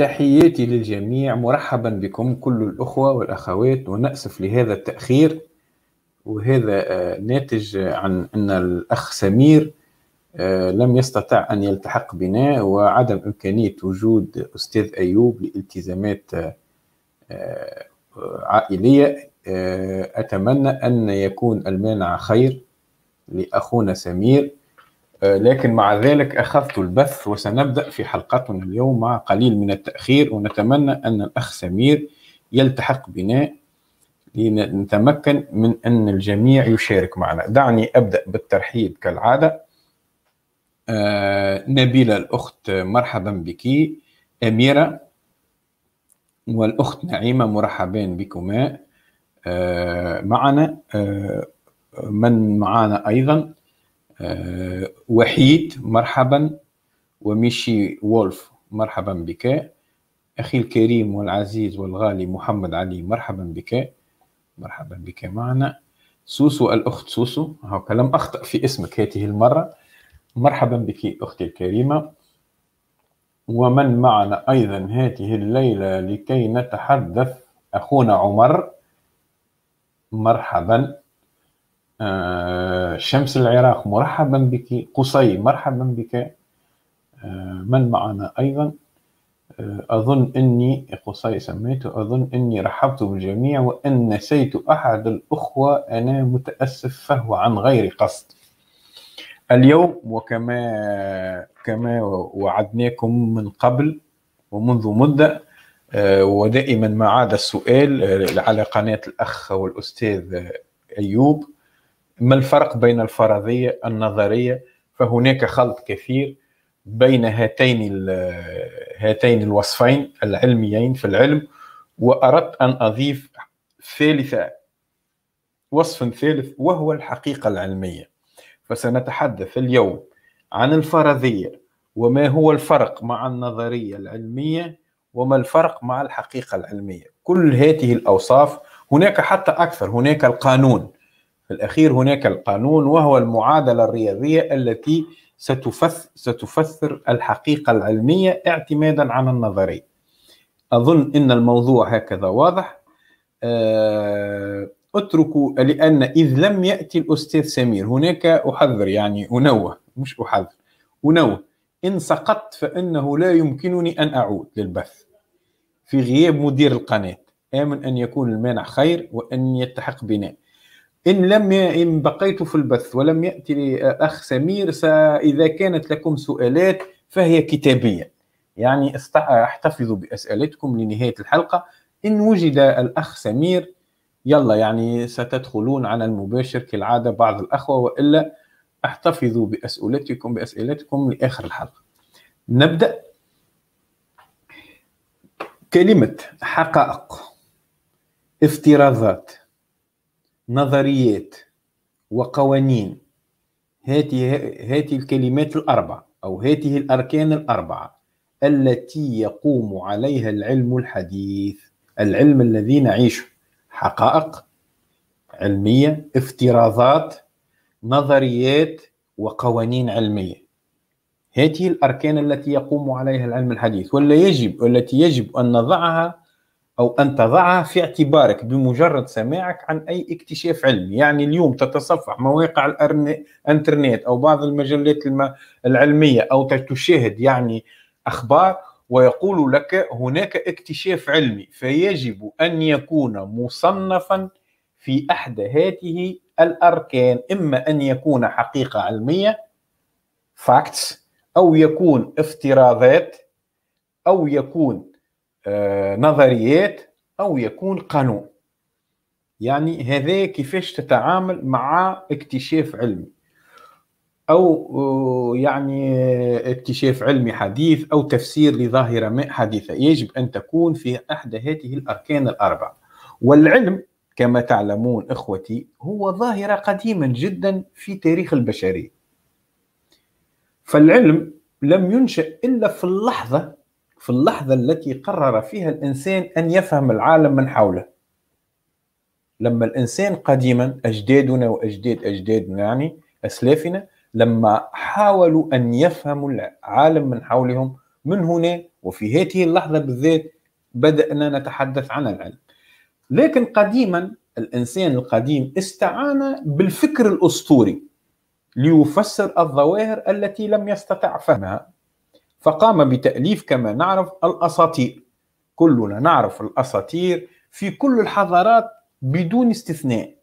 تحياتي للجميع مرحبا بكم كل الأخوة والأخوات ونأسف لهذا التأخير وهذا آه، ناتج عن أن الأخ سمير آه، لم يستطع أن يلتحق بنا وعدم إمكانية وجود أستاذ أيوب لالتزامات آه، عائلية أتمنى أن يكون المانع خير لأخونا سمير آه، لكن مع ذلك أخذت البث وسنبدأ في حلقتنا اليوم مع قليل من التأخير ونتمنى أن الأخ سمير يلتحق بنا لنتمكن من أن الجميع يشارك معنا دعني أبدأ بالترحيب كالعادة آه، نبيلة الأخت مرحبا بك أميرة والأخت نعيمة مرحبين بكما آه، معنا من معنا أيضا آه، وحيد مرحبا وميشي وولف مرحبا بك أخي الكريم والعزيز والغالي محمد علي مرحبا بك مرحبا بك معنا سوسو الأخت سوسو هاك لم أخطأ في اسمك هذه المرة مرحبا بك أختي الكريمة ومن معنا أيضا هذه الليلة لكي نتحدث أخونا عمر مرحبا آه، شمس العراق مرحبا بك قصي مرحبا بك آه، من معنا أيضا آه، أظن أني قصي سميته أظن أني رحبت بالجميع وإن نسيت أحد الأخوة أنا متأسف فهو عن غير قصد اليوم وكما كما وعدناكم من قبل ومنذ مدة ودائما ما عاد السؤال على قناة الأخ والأستاذ أيوب ما الفرق بين الفرضية النظرية فهناك خلط كثير بين هاتين هاتين الوصفين العلميين في العلم وأردت أن أضيف ثالثة وصف ثالث وهو الحقيقة العلمية فسنتحدث اليوم عن الفرضية وما هو الفرق مع النظرية العلمية وما الفرق مع الحقيقة العلمية كل هذه الأوصاف هناك حتى أكثر هناك القانون في الأخير هناك القانون وهو المعادلة الرياضية التي ستفسر الحقيقة العلمية اعتمادا على النظرية أظن أن الموضوع هكذا واضح آه، اتركوا لأن إذ لم يأتي الأستاذ سمير هناك أحذر يعني أنوه مش أحذر أنوه إن سقطت فإنه لا يمكنني أن أعود للبث في غياب مدير القناة آمن أن يكون المانع خير وأن يلتحق بنا إن لم ي... إن بقيت في البث ولم يأتي أخ سمير س... إذا كانت لكم سؤالات فهي كتابية يعني است... احتفظوا بأسئلتكم لنهاية الحلقة إن وجد الأخ سمير يلا يعني ستدخلون على المباشر كالعادة بعض الأخوة وإلا احتفظوا بأسئلتكم بأسئلتكم لآخر الحلقة نبدأ كلمة حقائق افتراضات نظريات وقوانين هذه هذه الكلمات الاربعه أو هذه الأركان الأربعة التي يقوم عليها العلم الحديث العلم الذي نعيشه حقائق علمية افتراضات نظريات وقوانين علمية هذه الأركان التي يقوم عليها العلم الحديث ولا يجب, والتي يجب أن نضعها أو أن تضعها في اعتبارك بمجرد سماعك عن أي اكتشاف علمي يعني اليوم تتصفح مواقع الانترنت أو بعض المجلات العلمية أو تشاهد يعني أخبار ويقول لك هناك اكتشاف علمي فيجب أن يكون مصنفا في أحد هذه الأركان إما أن يكون حقيقة علمية facts أو يكون افتراضات أو يكون آه، نظريات او يكون قانون يعني هذا كيفاش تتعامل مع اكتشاف علمي او آه، يعني آه، اكتشاف علمي حديث او تفسير لظاهره ما حديثه يجب ان تكون في احدى هذه الاركان الاربعه والعلم كما تعلمون اخوتي هو ظاهره قديما جدا في تاريخ البشريه فالعلم لم ينشا الا في اللحظه في اللحظة التي قرر فيها الإنسان أن يفهم العالم من حوله لما الإنسان قديما أجدادنا وأجداد أجدادنا يعني أسلافنا لما حاولوا أن يفهموا العالم من حولهم من هنا وفي هذه اللحظة بالذات بدأنا نتحدث عن العلم لكن قديما الإنسان القديم استعان بالفكر الأسطوري ليفسر الظواهر التي لم يستطع فهمها فقام بتأليف كما نعرف الأساطير كلنا نعرف الأساطير في كل الحضارات بدون استثناء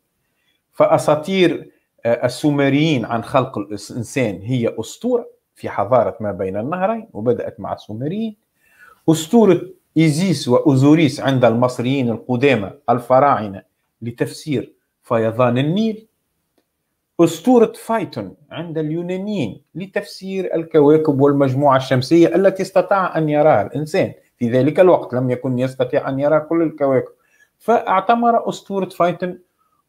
فأساطير آه، السومريين عن خلق الإنسان هي أسطورة في حضارة ما بين النهرين وبدأت مع السومريين أسطورة إيزيس وأوزوريس عند المصريين القدامى الفراعنة لتفسير فيضان النيل أسطورة فايتون عند اليونانيين لتفسير الكواكب والمجموعة الشمسية التي استطاع أن يراها الإنسان في ذلك الوقت لم يكن يستطيع أن يرى كل الكواكب فاعتمر أسطورة فايتون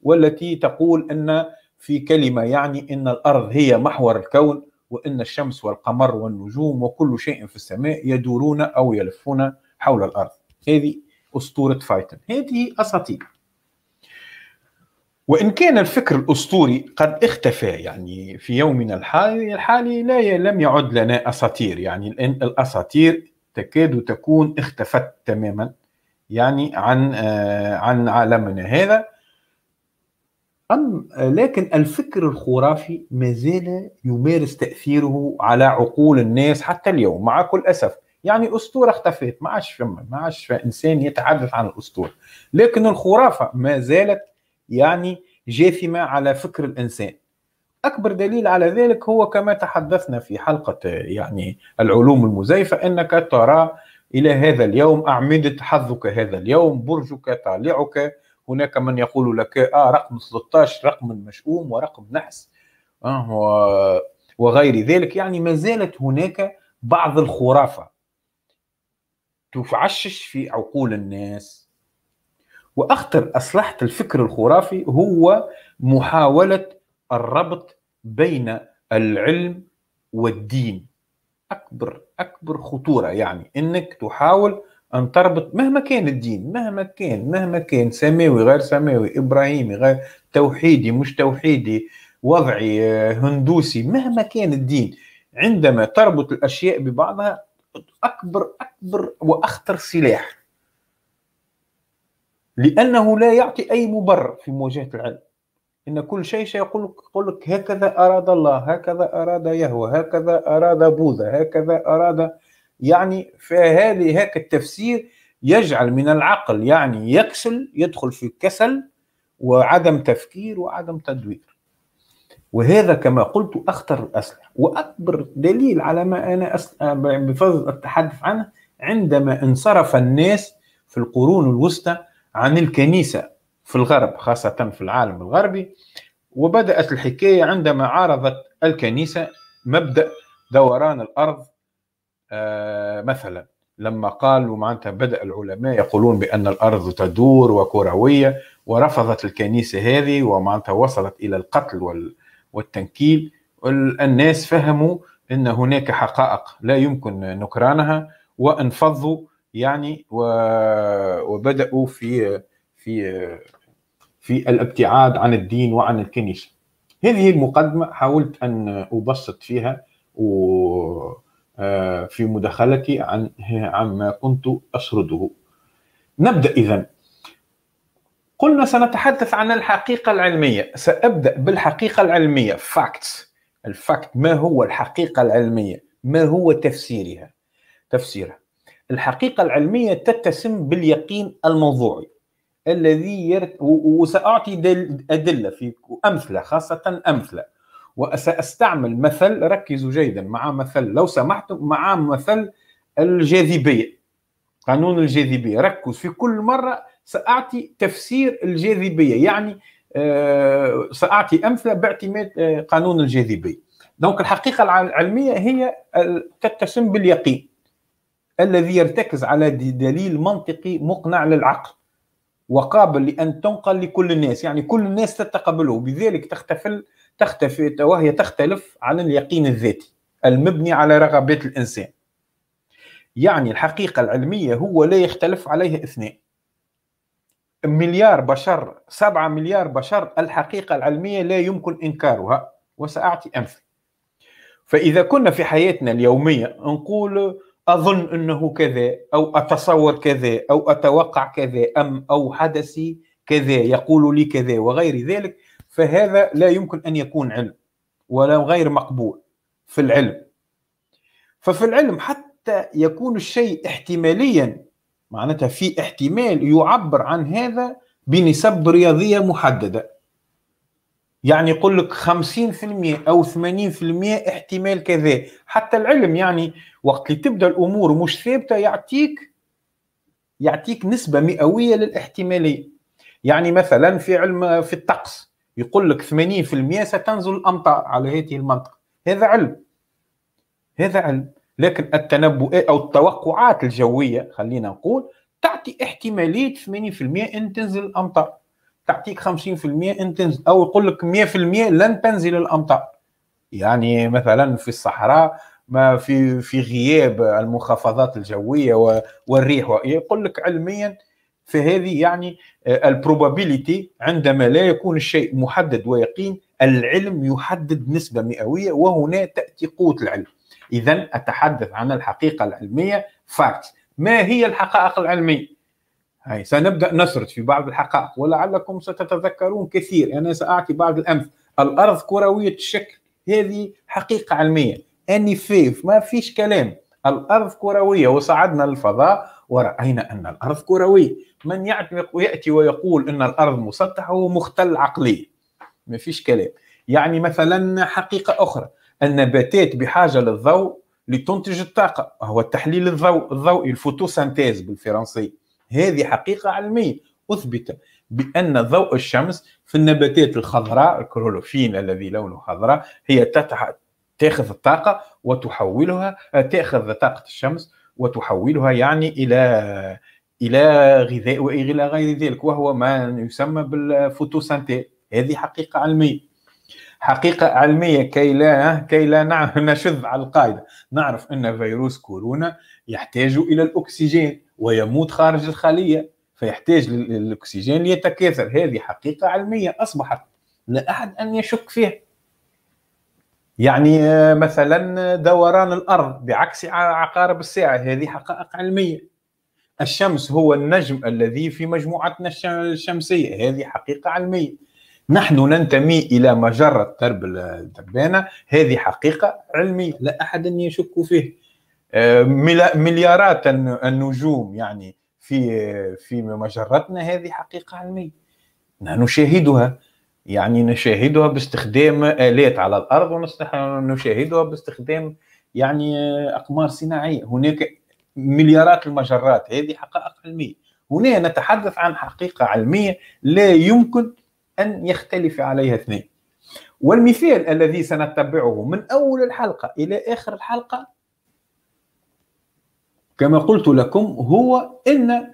والتي تقول أن في كلمة يعني أن الأرض هي محور الكون وأن الشمس والقمر والنجوم وكل شيء في السماء يدورون أو يلفون حول الأرض هذه أسطورة فايتون هذه أساطير وإن كان الفكر الأسطوري قد اختفى يعني في يومنا الحالي الحالي لا لم يعد لنا أساطير يعني الأساطير تكاد تكون اختفت تماما يعني عن آه، عن عالمنا هذا أم لكن الفكر الخرافي ما زال يمارس تأثيره على عقول الناس حتى اليوم مع كل أسف يعني أسطورة اختفت ما عادش فما ما عادش إنسان يتحدث عن الأسطورة لكن الخرافة ما زالت يعني جاثمه على فكر الانسان اكبر دليل على ذلك هو كما تحدثنا في حلقه يعني العلوم المزيفه انك ترى الى هذا اليوم اعمده حظك هذا اليوم برجك طالعك هناك من يقول لك اه رقم 13 رقم مشؤوم ورقم نحس آه وغير ذلك يعني ما زالت هناك بعض الخرافه تفعشش في عقول الناس واخطر اسلحه الفكر الخرافي هو محاوله الربط بين العلم والدين اكبر اكبر خطوره يعني انك تحاول ان تربط مهما كان الدين مهما كان مهما كان سماوي غير سماوي ابراهيمي غير توحيدي مش توحيدي وضعي آه، هندوسي مهما كان الدين عندما تربط الاشياء ببعضها اكبر اكبر واخطر سلاح لانه لا يعطي اي مبرر في مواجهه العلم ان كل شيء سيقول لك يقول لك هكذا اراد الله هكذا اراد يهوه هكذا اراد بوذا هكذا اراد يعني فهذه هكا التفسير يجعل من العقل يعني يكسل يدخل في كسل وعدم تفكير وعدم تدوير وهذا كما قلت اخطر الاسلحه واكبر دليل على ما انا بفضل التحدث عنه عندما انصرف الناس في القرون الوسطى عن الكنيسة في الغرب خاصة في العالم الغربي وبدأت الحكاية عندما عارضت الكنيسة مبدأ دوران الأرض آه، مثلا لما قالوا معناتها بدأ العلماء يقولون بأن الأرض تدور وكروية ورفضت الكنيسة هذه ومعناتها وصلت إلى القتل والتنكيل الناس فهموا أن هناك حقائق لا يمكن نكرانها وانفضوا يعني وبداوا في في في الابتعاد عن الدين وعن الكنيسه هذه المقدمه حاولت ان ابسط فيها و في مداخلتي عن عما كنت اسرده نبدا اذا قلنا سنتحدث عن الحقيقه العلميه سابدا بالحقيقه العلميه فاكتس الفاكت ما هو الحقيقه العلميه ما هو تفسيرها تفسيرها الحقيقة العلمية تتسم باليقين الموضوعي الذي يرت... وسأعطي دل... أدلة في أمثلة خاصة أمثلة وسأستعمل مثل ركزوا جيدا مع مثل لو سمحتم مع مثل الجاذبية قانون الجاذبية ركز في كل مرة سأعطي تفسير الجاذبية يعني آه، سأعطي أمثلة باعتماد آه، قانون الجاذبية دونك الحقيقة العلمية هي تتسم باليقين الذي يرتكز على دليل منطقي مقنع للعقل وقابل لأن تنقل لكل الناس يعني كل الناس تتقبله بذلك تختفل تختفي وهي تختلف عن اليقين الذاتي المبني على رغبات الإنسان يعني الحقيقة العلمية هو لا يختلف عليها اثنان مليار بشر سبعة مليار بشر الحقيقة العلمية لا يمكن إنكارها وسأعطي أمثلة فإذا كنا في حياتنا اليومية نقول اظن انه كذا او اتصور كذا او اتوقع كذا ام او حدثي كذا يقول لي كذا وغير ذلك فهذا لا يمكن ان يكون علم ولا غير مقبول في العلم ففي العلم حتى يكون الشيء احتماليا معناتها في احتمال يعبر عن هذا بنسب رياضية محددة يعني يقول لك 50% أو 80% احتمال كذا حتى العلم يعني وقت اللي تبدا الامور مش ثابته يعطيك يعطيك نسبه مئويه للاحتماليه يعني مثلا في علم في الطقس يقول لك 80% ستنزل الامطار على هذه المنطقه هذا علم هذا علم لكن التنبؤات او التوقعات الجويه خلينا نقول تعطي احتماليه 80% ان تنزل الامطار تعطيك 50% ان تنزل او يقول لك 100% لن تنزل الامطار يعني مثلا في الصحراء ما في في غياب المنخفضات الجويه والريح يقول لك علميا فهذه يعني آه، البروبابيليتي عندما لا يكون الشيء محدد ويقين العلم يحدد نسبه مئويه وهنا تاتي قوه العلم اذا اتحدث عن الحقيقه العلميه فاكت ما هي الحقائق العلميه هاي سنبدا نسرد في بعض الحقائق ولعلكم ستتذكرون كثير انا ساعطي بعض الامثله الارض كرويه الشكل هذه حقيقه علميه اني فيف ما فيش كلام الارض كرويه وصعدنا للفضاء وراينا ان الارض كرويه من يعتنق وياتي ويقول ان الارض مسطحه هو مختل عقليا ما فيش كلام يعني مثلا حقيقه اخرى النباتات بحاجه للضوء لتنتج الطاقه وهو التحليل الضوء الضوئي الفوتوسانتيز بالفرنسي هذه حقيقه علميه اثبت بان ضوء الشمس في النباتات الخضراء الكلوروفين الذي لونه خضراء هي تاخذ الطاقة وتحولها آه، تاخذ طاقة الشمس وتحولها يعني إلى إلى غذاء وإلى غير ذلك وهو ما يسمى بالفوتوسانتي هذه حقيقة علمية حقيقة علمية كي لا كي لا نشذ على القاعدة نعرف أن فيروس كورونا يحتاج إلى الأكسجين ويموت خارج الخلية فيحتاج للأكسجين ليتكاثر هذه حقيقة علمية أصبحت لا أحد أن يشك فيها يعني آه، مثلا دوران الارض بعكس عقارب الساعه هذه حقائق علميه الشمس هو النجم الذي في مجموعتنا الشمسيه هذه حقيقه علميه نحن ننتمي الى مجره درب الدبانه هذه حقيقه علميه لا احد يشك فيه آه، مليارات النجوم يعني في في مجرتنا هذه حقيقه علميه نحن نشاهدها يعني نشاهدها باستخدام آلات على الأرض ونشاهدها باستخدام يعني أقمار صناعية هناك مليارات المجرات هذه حقائق علمية هنا نتحدث عن حقيقة علمية لا يمكن أن يختلف عليها اثنين والمثال الذي سنتبعه من أول الحلقة إلى آخر الحلقة كما قلت لكم هو أن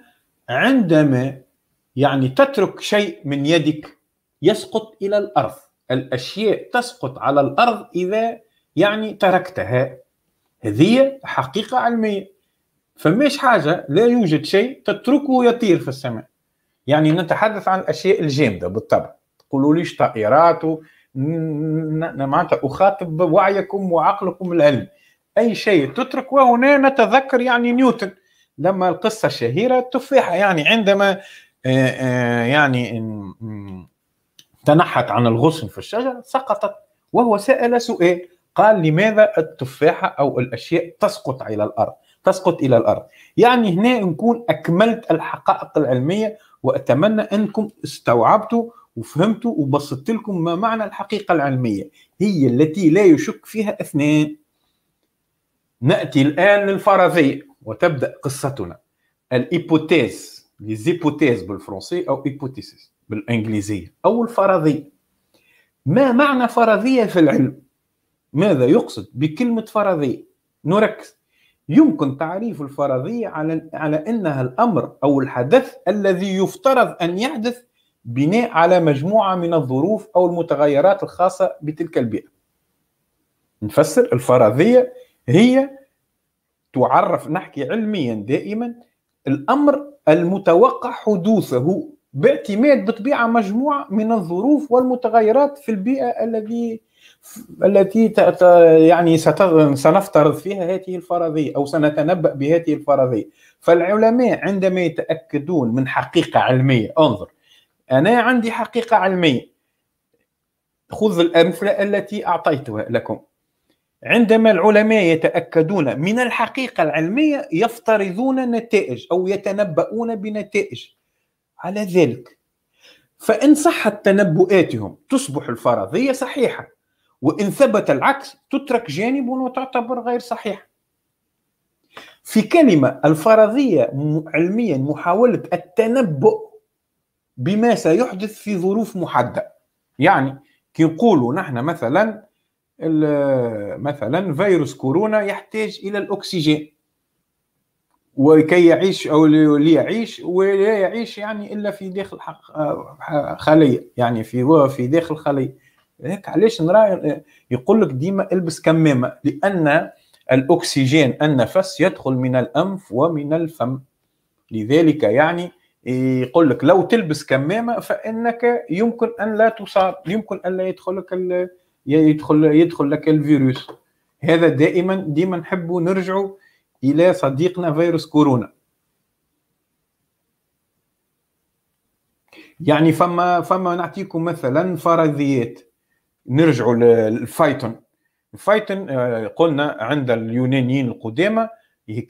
عندما يعني تترك شيء من يدك يسقط إلى الأرض الأشياء تسقط على الأرض إذا يعني تركتها هذه حقيقة علمية فماش حاجة لا يوجد شيء تتركه يطير في السماء يعني نتحدث عن الأشياء الجامدة بالطبع تقولوا ليش طائرات و... معناتها أخاطب وعيكم وعقلكم العلمي أي شيء تترك وهنا نتذكر يعني نيوتن لما القصة الشهيرة التفاحة يعني عندما آه، آه، يعني تنحت عن الغصن في الشجرة سقطت وهو سأل سؤال قال لماذا التفاحة أو الأشياء تسقط إلى الأرض تسقط إلى الأرض يعني هنا نكون أكملت الحقائق العلمية وأتمنى أنكم استوعبتوا وفهمتوا وبسطت لكم ما معنى الحقيقة العلمية هي التي لا يشك فيها اثنان نأتي الآن للفرضية وتبدأ قصتنا الإيبوتيز ليزيبوتيز بالفرنسي أو إيبوتيسيس بالانجليزيه او الفرضيه ما معنى فرضيه في العلم ماذا يقصد بكلمه فرضيه نركز يمكن تعريف الفرضيه على على انها الامر او الحدث الذي يفترض ان يحدث بناء على مجموعه من الظروف او المتغيرات الخاصه بتلك البيئه نفسر الفرضيه هي تعرف نحكي علميا دائما الامر المتوقع حدوثه باعتماد بطبيعه مجموعه من الظروف والمتغيرات في البيئه الذي التي يعني سنفترض فيها هذه الفرضيه او سنتنبا بهذه الفرضيه فالعلماء عندما يتاكدون من حقيقه علميه انظر انا عندي حقيقه علميه خذ الامثله التي اعطيتها لكم عندما العلماء يتاكدون من الحقيقه العلميه يفترضون نتائج او يتنبؤون بنتائج على ذلك فإن صحت تنبؤاتهم تصبح الفرضية صحيحة وإن ثبت العكس تترك جانب وتعتبر غير صحيحة في كلمة الفرضية علميا محاولة التنبؤ بما سيحدث في ظروف محددة يعني كي نقولوا نحن مثلا مثلا فيروس كورونا يحتاج إلى الأكسجين وكي يعيش او ليعيش ولا يعيش يعني الا في داخل خليه يعني في في داخل خليه هيك علاش نرى يقول لك ديما البس كمامه لان الاكسجين النفس يدخل من الانف ومن الفم لذلك يعني يقول لك لو تلبس كمامه فانك يمكن ان لا تصاب يمكن ان لا يدخلك يدخل يدخل لك الفيروس هذا دائما ديما نحبوا نرجعوا الى صديقنا فيروس كورونا يعني فما فما نعطيكم مثلا فرضيات نرجعوا للفايتون الفايتون آه، قلنا عند اليونانيين القدامى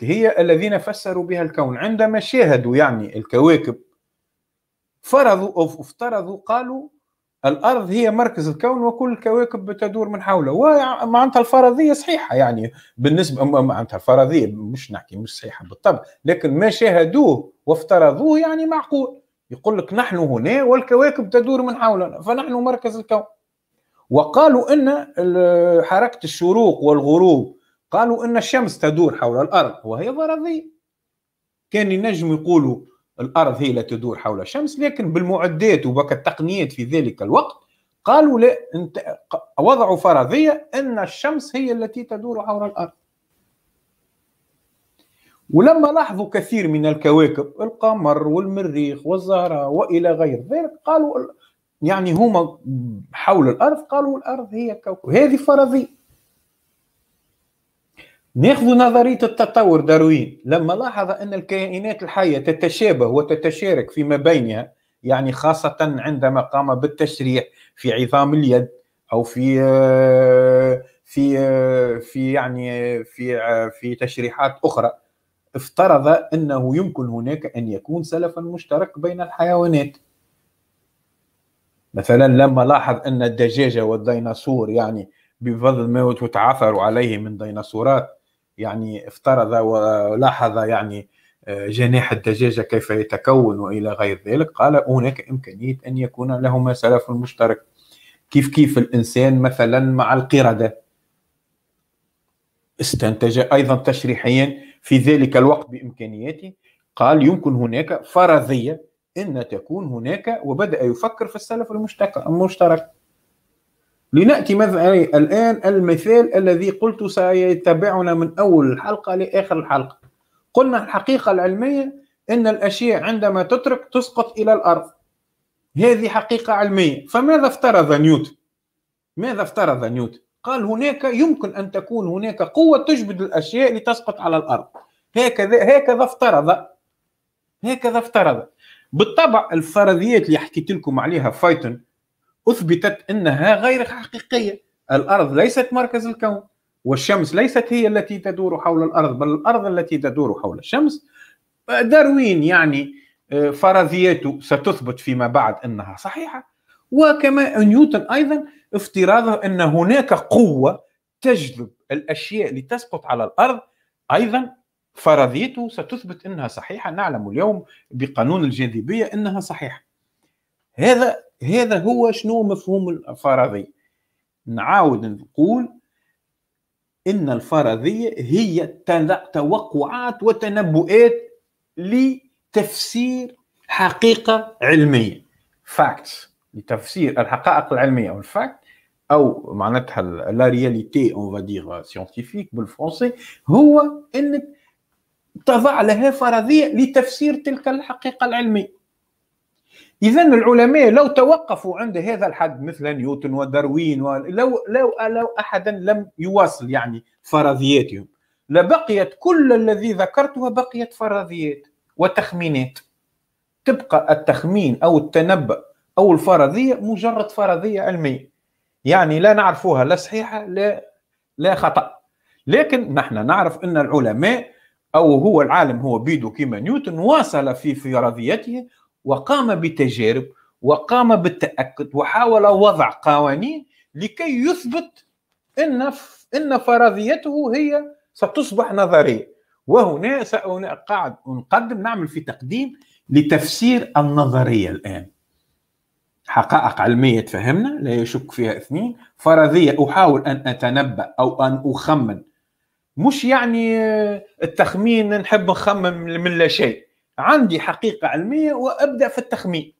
هي الذين فسروا بها الكون عندما شاهدوا يعني الكواكب فرضوا او افترضوا قالوا الارض هي مركز الكون وكل الكواكب تدور من حوله ومعناتها الفرضيه صحيحه يعني بالنسبه معناتها الفرضيه مش نحكي مش صحيحه بالطبع لكن ما شاهدوه وافترضوه يعني معقول يقول لك نحن هنا والكواكب تدور من حولنا فنحن مركز الكون وقالوا ان حركه الشروق والغروب قالوا ان الشمس تدور حول الارض وهي فرضيه كان النجم يقولوا الارض هي التي تدور حول الشمس لكن بالمعدات التقنيات في ذلك الوقت قالوا لا انت وضعوا فرضيه ان الشمس هي التي تدور حول الارض ولما لاحظوا كثير من الكواكب القمر والمريخ والزهره والى غير ذلك قالوا يعني هما حول الارض قالوا الارض هي كوكب هذه فرضيه ناخذ نظرية التطور داروين لما لاحظ أن الكائنات الحية تتشابه وتتشارك فيما بينها يعني خاصة عندما قام بالتشريح في عظام اليد أو في آه، في آه، في يعني في آه، في تشريحات أخرى افترض أنه يمكن هناك أن يكون سلفا مشترك بين الحيوانات مثلا لما لاحظ أن الدجاجة والديناصور يعني بفضل ما تعثروا عليه من ديناصورات يعني افترض ولاحظ يعني آه، جناح الدجاجة كيف يتكون وإلى غير ذلك قال هناك إمكانية أن يكون لهما سلف مشترك كيف كيف الإنسان مثلا مع القردة استنتج أيضا تشريحيا في ذلك الوقت بإمكانياته قال يمكن هناك فرضية أن تكون هناك وبدأ يفكر في السلف المشترك لناتي مثلا الان المثال الذي قلت سيتبعنا من اول الحلقه لاخر الحلقه قلنا الحقيقه العلميه ان الاشياء عندما تترك تسقط الى الارض هذه حقيقه علميه فماذا افترض نيوتن ماذا افترض نيوتن قال هناك يمكن ان تكون هناك قوه تجبد الاشياء لتسقط على الارض هكذا هكذا افترض هكذا افترض بالطبع الفرضيات اللي حكيت لكم عليها فايتون اثبتت انها غير حقيقيه الارض ليست مركز الكون والشمس ليست هي التي تدور حول الارض بل الارض التي تدور حول الشمس داروين يعني آه، فرضياته ستثبت فيما بعد انها صحيحه وكما نيوتن ايضا افتراضه ان هناك قوه تجذب الاشياء لتسقط على الارض ايضا فرضيته ستثبت انها صحيحه نعلم اليوم بقانون الجاذبيه انها صحيحه هذا هذا هو شنو مفهوم الفرضية نعاود نقول ان الفرضيه هي توقعات وتنبؤات لتفسير حقيقه علميه فاكتس لتفسير الحقائق العلميه او الفاكت او معناتها لا رياليتي اون فادير سيانتيفيك بالفرنسي هو انك تضع لها فرضيه لتفسير تلك الحقيقه العلميه اذا العلماء لو توقفوا عند هذا الحد مثل نيوتن وداروين لو لو لو احدا لم يواصل يعني فرضياتهم لبقيت كل الذي ذكرته بقيت فرضيات وتخمينات تبقى التخمين او التنبأ او الفرضيه مجرد فرضيه علميه يعني لا نعرفوها لا صحيحه لا لا خطا لكن نحن نعرف ان العلماء او هو العالم هو بيدو كيما نيوتن واصل في فرضيته وقام بتجارب وقام بالتاكد وحاول وضع قوانين لكي يثبت ان ان فرضيته هي ستصبح نظريه وهنا سأقعد نقدم نعمل في تقديم لتفسير النظريه الان حقائق علميه تفهمنا لا يشك فيها اثنين فرضيه احاول ان اتنبا او ان اخمن مش يعني التخمين نحب نخمم من لا شيء عندي حقيقه علميه وابدا في التخمين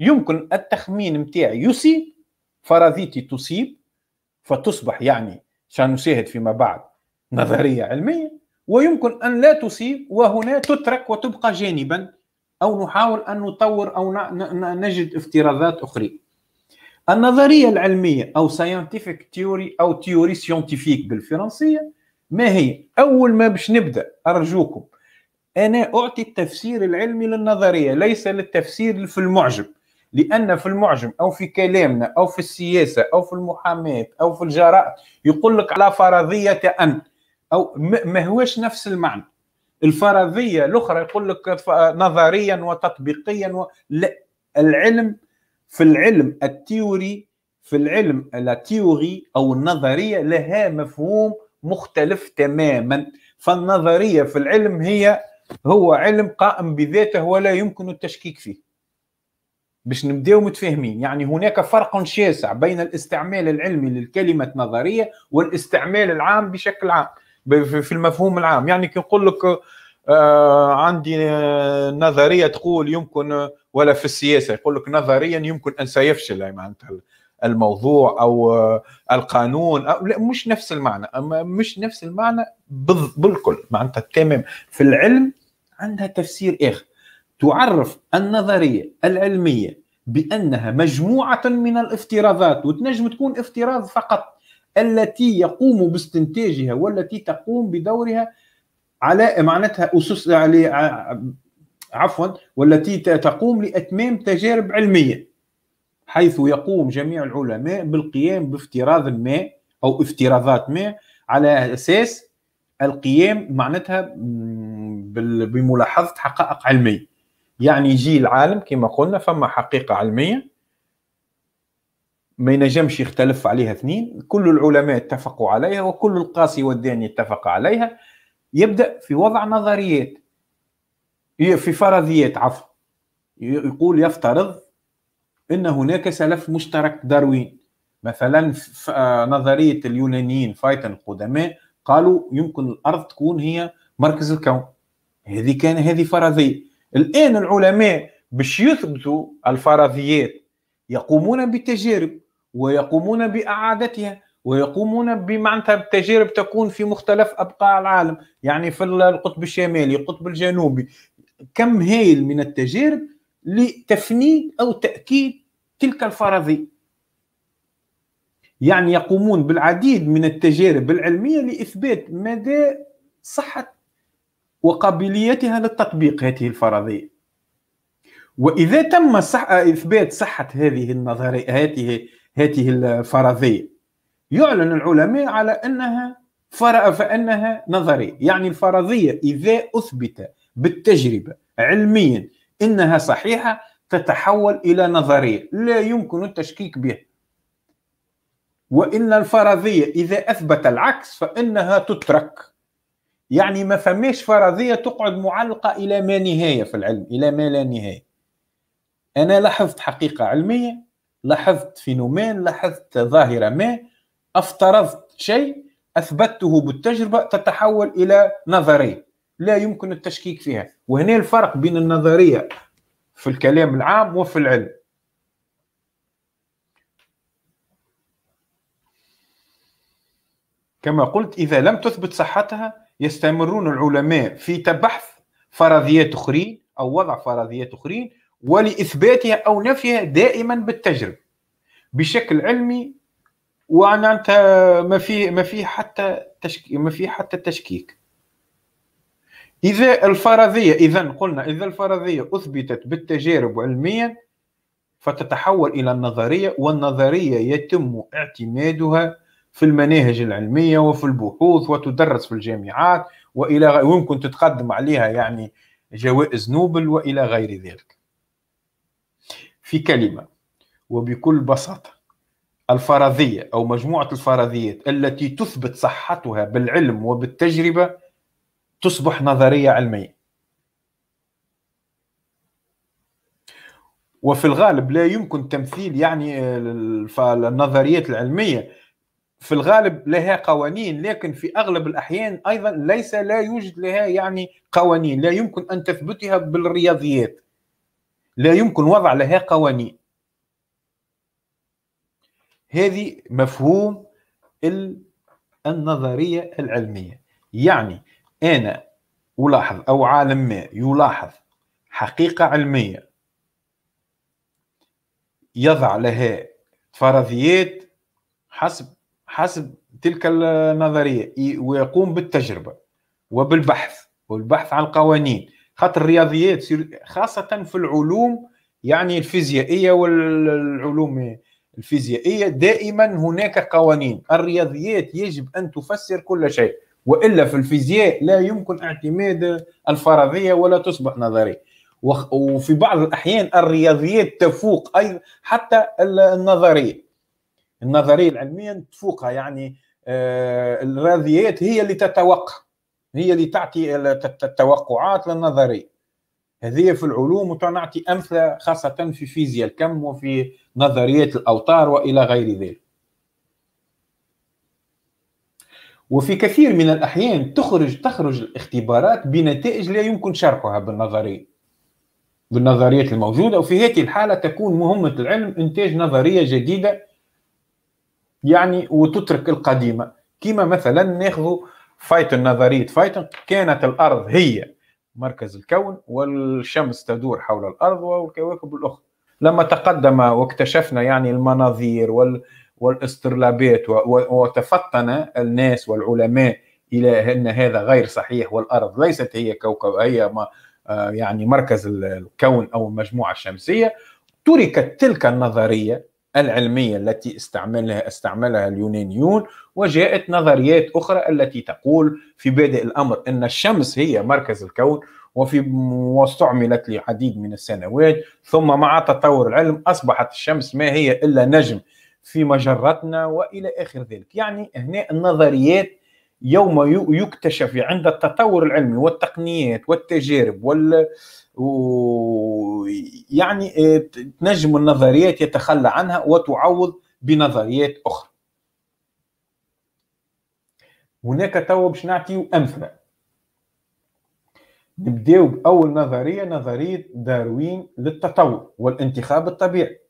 يمكن التخمين متاعي يصيب فرضيتي تصيب فتصبح يعني سنشاهد فيما بعد نظريه علميه ويمكن ان لا تصيب وهنا تترك وتبقى جانبا او نحاول ان نطور او نجد افتراضات اخرى النظريه العلميه او scientific theory او تيوري scientific بالفرنسيه ما هي اول ما باش نبدا ارجوكم انا اعطي التفسير العلمي للنظريه ليس للتفسير في المعجم لان في المعجم او في كلامنا او في السياسه او في المحاماه او في الجراء يقول لك على فرضيه ان او ما هوش نفس المعنى الفرضيه الاخرى يقول لك نظريا وتطبيقيا و... لا العلم في العلم التيوري في العلم لا تيوري او النظريه لها مفهوم مختلف تماما فالنظريه في العلم هي هو علم قائم بذاته ولا يمكن التشكيك فيه باش نبداو متفاهمين يعني هناك فرق شاسع بين الاستعمال العلمي للكلمة نظرية والاستعمال العام بشكل عام في المفهوم العام يعني كي نقول لك آه عندي آه، نظرية تقول يمكن ولا في السياسة يقول لك نظريا يمكن أن سيفشل يعني معناتها الموضوع او القانون أو لا مش نفس المعنى مش نفس المعنى بالكل معناتها تمام في العلم عندها تفسير اخر تعرف النظريه العلميه بانها مجموعه من الافتراضات وتنجم تكون افتراض فقط التي يقوم باستنتاجها والتي تقوم بدورها على معناتها اسس عفوا والتي تقوم لاتمام تجارب علميه حيث يقوم جميع العلماء بالقيام بافتراض ما او افتراضات ما على اساس القيام معناتها بملاحظه حقائق علميه يعني يجي العالم كما قلنا فما حقيقه علميه ما ينجمش يختلف عليها اثنين كل العلماء اتفقوا عليها وكل القاسي والداني اتفق عليها يبدا في وضع نظريات في فرضيات عفوا يقول يفترض ان هناك سلف مشترك داروين مثلا آه، نظريه اليونانيين فايتن القدماء قالوا يمكن الارض تكون هي مركز الكون هذه كان هذه فرضيه الان العلماء باش يثبتوا الفرضيات يقومون بتجارب ويقومون باعادتها ويقومون بمعناتها بتجارب تكون في مختلف ابقاع العالم يعني في القطب الشمالي القطب الجنوبي كم هائل من التجارب لتفنيد او تاكيد تلك الفرضيه يعني يقومون بالعديد من التجارب العلميه لاثبات مدى صحه وقابليتها للتطبيق هذه الفرضيه واذا تم صح... اثبات صحه هذه النظريه هذه هذه الفرضيه يعلن العلماء على انها فر... فانها نظريه يعني الفرضيه اذا اثبت بالتجربه علميا انها صحيحه تتحول الى نظريه لا يمكن التشكيك بها وان الفرضيه اذا اثبت العكس فانها تترك يعني ما فماش فرضيه تقعد معلقه الى ما نهايه في العلم الى ما لا نهايه انا لاحظت حقيقه علميه لاحظت فينومين لاحظت ظاهره ما افترضت شيء اثبته بالتجربه تتحول الى نظريه لا يمكن التشكيك فيها وهنا الفرق بين النظرية في الكلام العام وفي العلم كما قلت إذا لم تثبت صحتها يستمرون العلماء في تبحث فرضيات أخرين أو وضع فرضيات أخرين ولإثباتها أو نفيها دائما بالتجربة بشكل علمي أنت ما فيه ما فيه حتى تشك... ما فيه حتى تشكيك إذا الفرضية إذا قلنا إذا الفرضية أثبتت بالتجارب علميا فتتحول إلى النظرية والنظرية يتم اعتمادها في المناهج العلمية وفي البحوث وتدرس في الجامعات وإلى ويمكن تتقدم عليها يعني جوائز نوبل وإلى غير ذلك في كلمة وبكل بساطة الفرضية أو مجموعة الفرضيات التي تثبت صحتها بالعلم وبالتجربة تصبح نظريه علميه وفي الغالب لا يمكن تمثيل يعني النظريات العلميه في الغالب لها قوانين لكن في اغلب الاحيان ايضا ليس لا يوجد لها يعني قوانين لا يمكن ان تثبتها بالرياضيات لا يمكن وضع لها قوانين هذه مفهوم النظريه العلميه يعني انا الاحظ او عالم ما يلاحظ حقيقه علميه يضع لها فرضيات حسب حسب تلك النظريه ويقوم بالتجربه وبالبحث والبحث عن القوانين خاطر الرياضيات خاصه في العلوم يعني الفيزيائيه والعلوم الفيزيائيه دائما هناك قوانين الرياضيات يجب ان تفسر كل شيء والا في الفيزياء لا يمكن اعتماد الفرضيه ولا تصبح نظريه وفي بعض الاحيان الرياضيات تفوق ايضا حتى النظريه النظريه العلميه تفوقها يعني آه، الرياضيات هي اللي تتوقع هي اللي تعطي التوقعات للنظريه هذه في العلوم وتعطي امثله خاصه في فيزياء الكم وفي نظريات الاوتار والى غير ذلك وفي كثير من الاحيان تخرج تخرج الاختبارات بنتائج لا يمكن شرحها بالنظريه بالنظريات الموجوده وفي هذه الحاله تكون مهمه العلم انتاج نظريه جديده يعني وتترك القديمه كما مثلا ناخذ فايتن نظريه فايتن كانت الارض هي مركز الكون والشمس تدور حول الارض والكواكب الاخرى لما تقدم واكتشفنا يعني المناظير وال والاسترلابات وتفطن الناس والعلماء الى ان هذا غير صحيح والارض ليست هي كوكب هي ما آه، يعني مركز الكون او المجموعه الشمسيه تركت تلك النظريه العلميه التي استعملها استعملها اليونانيون وجاءت نظريات اخرى التي تقول في بادئ الامر ان الشمس هي مركز الكون وفي واستعملت لعديد من السنوات ثم مع تطور العلم اصبحت الشمس ما هي الا نجم في مجرتنا والى اخر ذلك يعني هنا النظريات يوم يكتشف عند التطور العلمي والتقنيات والتجارب وال و... يعني آه، تنجم النظريات يتخلى عنها وتعوض بنظريات اخرى هناك توا باش نعطيو امثله نبداو باول نظريه نظريه داروين للتطور والانتخاب الطبيعي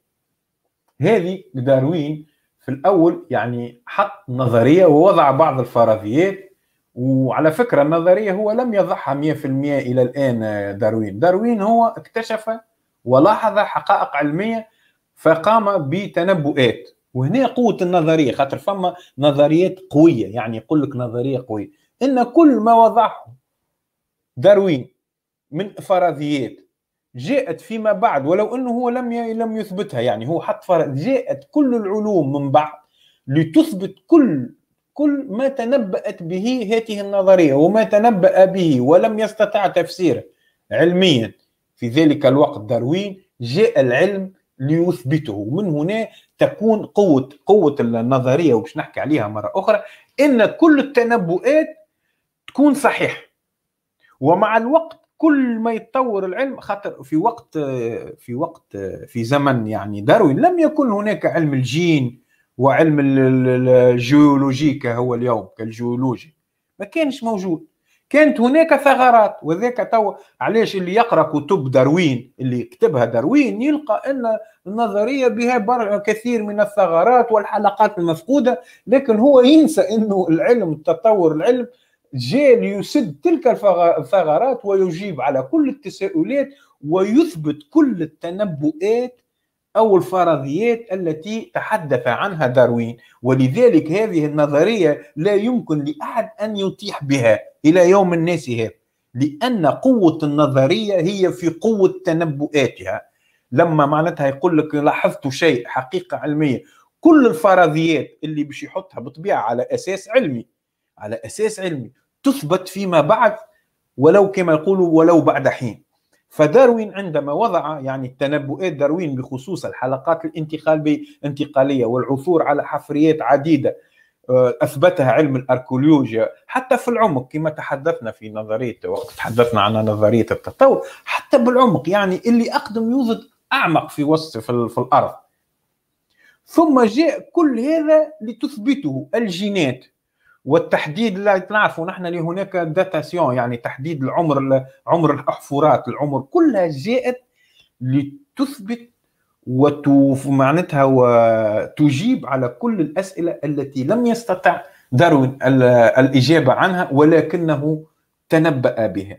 هذه داروين في الاول يعني حط نظريه ووضع بعض الفرضيات وعلى فكره النظريه هو لم يضعها 100% الى الان داروين داروين هو اكتشف ولاحظ حقائق علميه فقام بتنبؤات وهنا قوه النظريه خاطر فما نظريات قويه يعني يقول لك نظريه قويه ان كل ما وضعه داروين من فرضيات جاءت فيما بعد ولو انه هو لم لم يثبتها يعني هو حط فرض جاءت كل العلوم من بعد لتثبت كل كل ما تنبأت به هذه النظريه وما تنبأ به ولم يستطع تفسيره علميا في ذلك الوقت داروين جاء العلم ليثبته ومن هنا تكون قوة قوة النظرية وباش نحكي عليها مرة أخرى إن كل التنبؤات تكون صحيحة ومع الوقت كل ما يتطور العلم خاطر في وقت في وقت في زمن يعني داروين لم يكن هناك علم الجين وعلم الجيولوجي هو اليوم كالجيولوجي ما كانش موجود كانت هناك ثغرات وذاك تو علاش اللي يقرا كتب داروين اللي كتبها داروين يلقى ان النظريه بها بر... كثير من الثغرات والحلقات المفقوده لكن هو ينسى انه العلم التطور العلم جاء ليسد تلك الثغرات ويجيب على كل التساؤلات ويثبت كل التنبؤات أو الفرضيات التي تحدث عنها داروين ولذلك هذه النظرية لا يمكن لأحد أن يطيح بها إلى يوم الناس هذا لأن قوة النظرية هي في قوة تنبؤاتها لما معناتها يقول لك لاحظت شيء حقيقة علمية كل الفرضيات اللي باش يحطها بطبيعة على أساس علمي على أساس علمي تثبت فيما بعد ولو كما يقولوا ولو بعد حين فداروين عندما وضع يعني التنبؤات داروين بخصوص الحلقات الانتقالية والعثور على حفريات عديدة آه، اثبتها علم الاركولوجيا حتى في العمق كما تحدثنا في نظريه وقت تحدثنا عن نظريه التطور حتى بالعمق يعني اللي اقدم يوجد اعمق في وسط في, في الارض ثم جاء كل هذا لتثبته الجينات والتحديد اللي تعرفوا نحن اللي هناك داتاسيون يعني تحديد العمر عمر الاحفورات العمر كلها جاءت لتثبت ومعناتها وتجيب على كل الاسئله التي لم يستطع داروين الاجابه عنها ولكنه تنبأ بها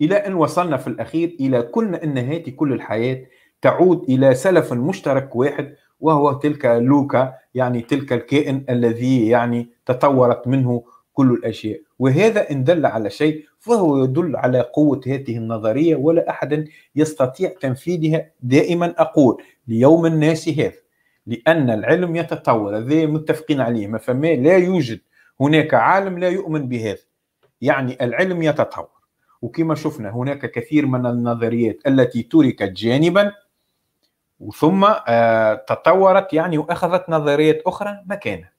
إلى أن وصلنا في الأخير إلى كل أن هذه كل الحياة تعود إلى سلف مشترك واحد وهو تلك لوكا يعني تلك الكائن الذي يعني تطورت منه كل الاشياء وهذا ان دل على شيء فهو يدل على قوه هذه النظريه ولا احد يستطيع تنفيذها دائما اقول ليوم الناس هذا لان العلم يتطور هذا متفقين عليه ما فما لا يوجد هناك عالم لا يؤمن بهذا يعني العلم يتطور وكما شفنا هناك كثير من النظريات التي تركت جانبا وثم آه، تطورت يعني واخذت نظريات اخرى مكانها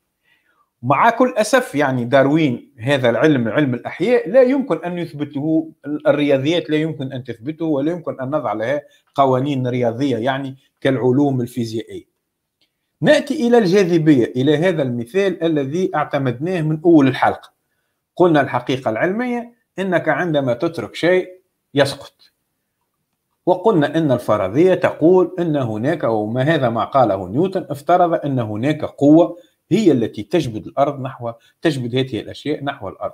مع كل اسف يعني داروين هذا العلم علم الاحياء لا يمكن ان يثبته الرياضيات لا يمكن ان تثبته ولا يمكن ان نضع لها قوانين رياضيه يعني كالعلوم الفيزيائيه. ناتي الى الجاذبيه الى هذا المثال الذي اعتمدناه من اول الحلقه. قلنا الحقيقه العلميه انك عندما تترك شيء يسقط وقلنا ان الفرضيه تقول ان هناك ما هذا ما قاله نيوتن افترض ان هناك قوه هي التي تجبد الارض نحو تجبد هذه الاشياء نحو الارض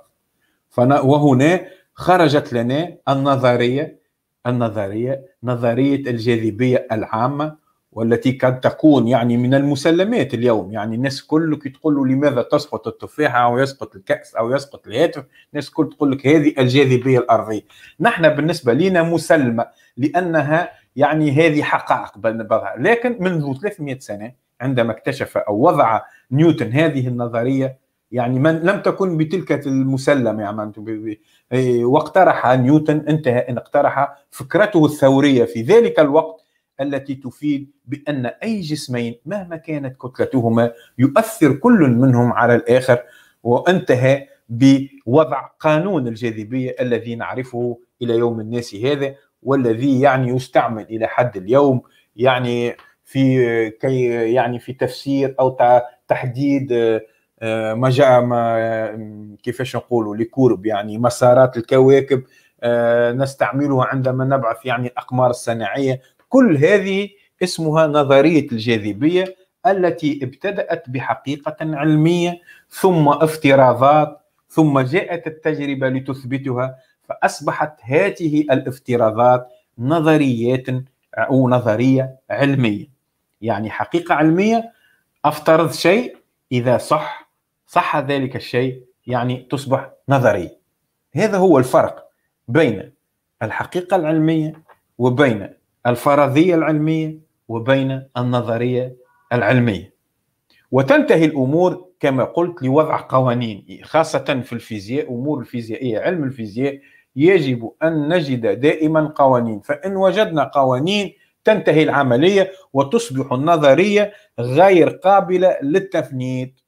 وهنا خرجت لنا النظريه النظريه نظريه الجاذبيه العامه والتي قد تكون يعني من المسلمات اليوم يعني الناس كله تقول له لماذا تسقط التفاحة أو يسقط الكأس أو يسقط الهاتف الناس كل تقول لك هذه الجاذبية الأرضية نحن بالنسبة لنا مسلمة لأنها يعني هذه حقائق لكن منذ 300 سنة عندما اكتشف أو وضع نيوتن هذه النظرية يعني من لم تكن بتلك المسلمة يعني إيه، واقترح نيوتن انتهى ان اقترح فكرته الثورية في ذلك الوقت التي تفيد بأن أي جسمين مهما كانت كتلتهما يؤثر كل منهم على الآخر وانتهى بوضع قانون الجاذبية الذي نعرفه إلى يوم الناس هذا والذي يعني يستعمل إلى حد اليوم يعني في كي يعني في تفسير أو تحديد آه، ما ما كيفاش نقولوا لكورب يعني مسارات الكواكب آه، نستعملها عندما نبعث يعني الأقمار الصناعية كل هذه اسمها نظريه الجاذبيه التي ابتدات بحقيقه علميه ثم افتراضات ثم جاءت التجربه لتثبتها فاصبحت هذه الافتراضات نظريات او نظريه علميه يعني حقيقه علميه افترض شيء اذا صح صح ذلك الشيء يعني تصبح نظريه هذا هو الفرق بين الحقيقه العلميه وبين الفرضيه العلميه وبين النظريه العلميه وتنتهي الامور كما قلت لوضع قوانين خاصه في الفيزياء امور الفيزيائيه علم الفيزياء يجب ان نجد دائما قوانين فان وجدنا قوانين تنتهي العمليه وتصبح النظريه غير قابله للتفنيد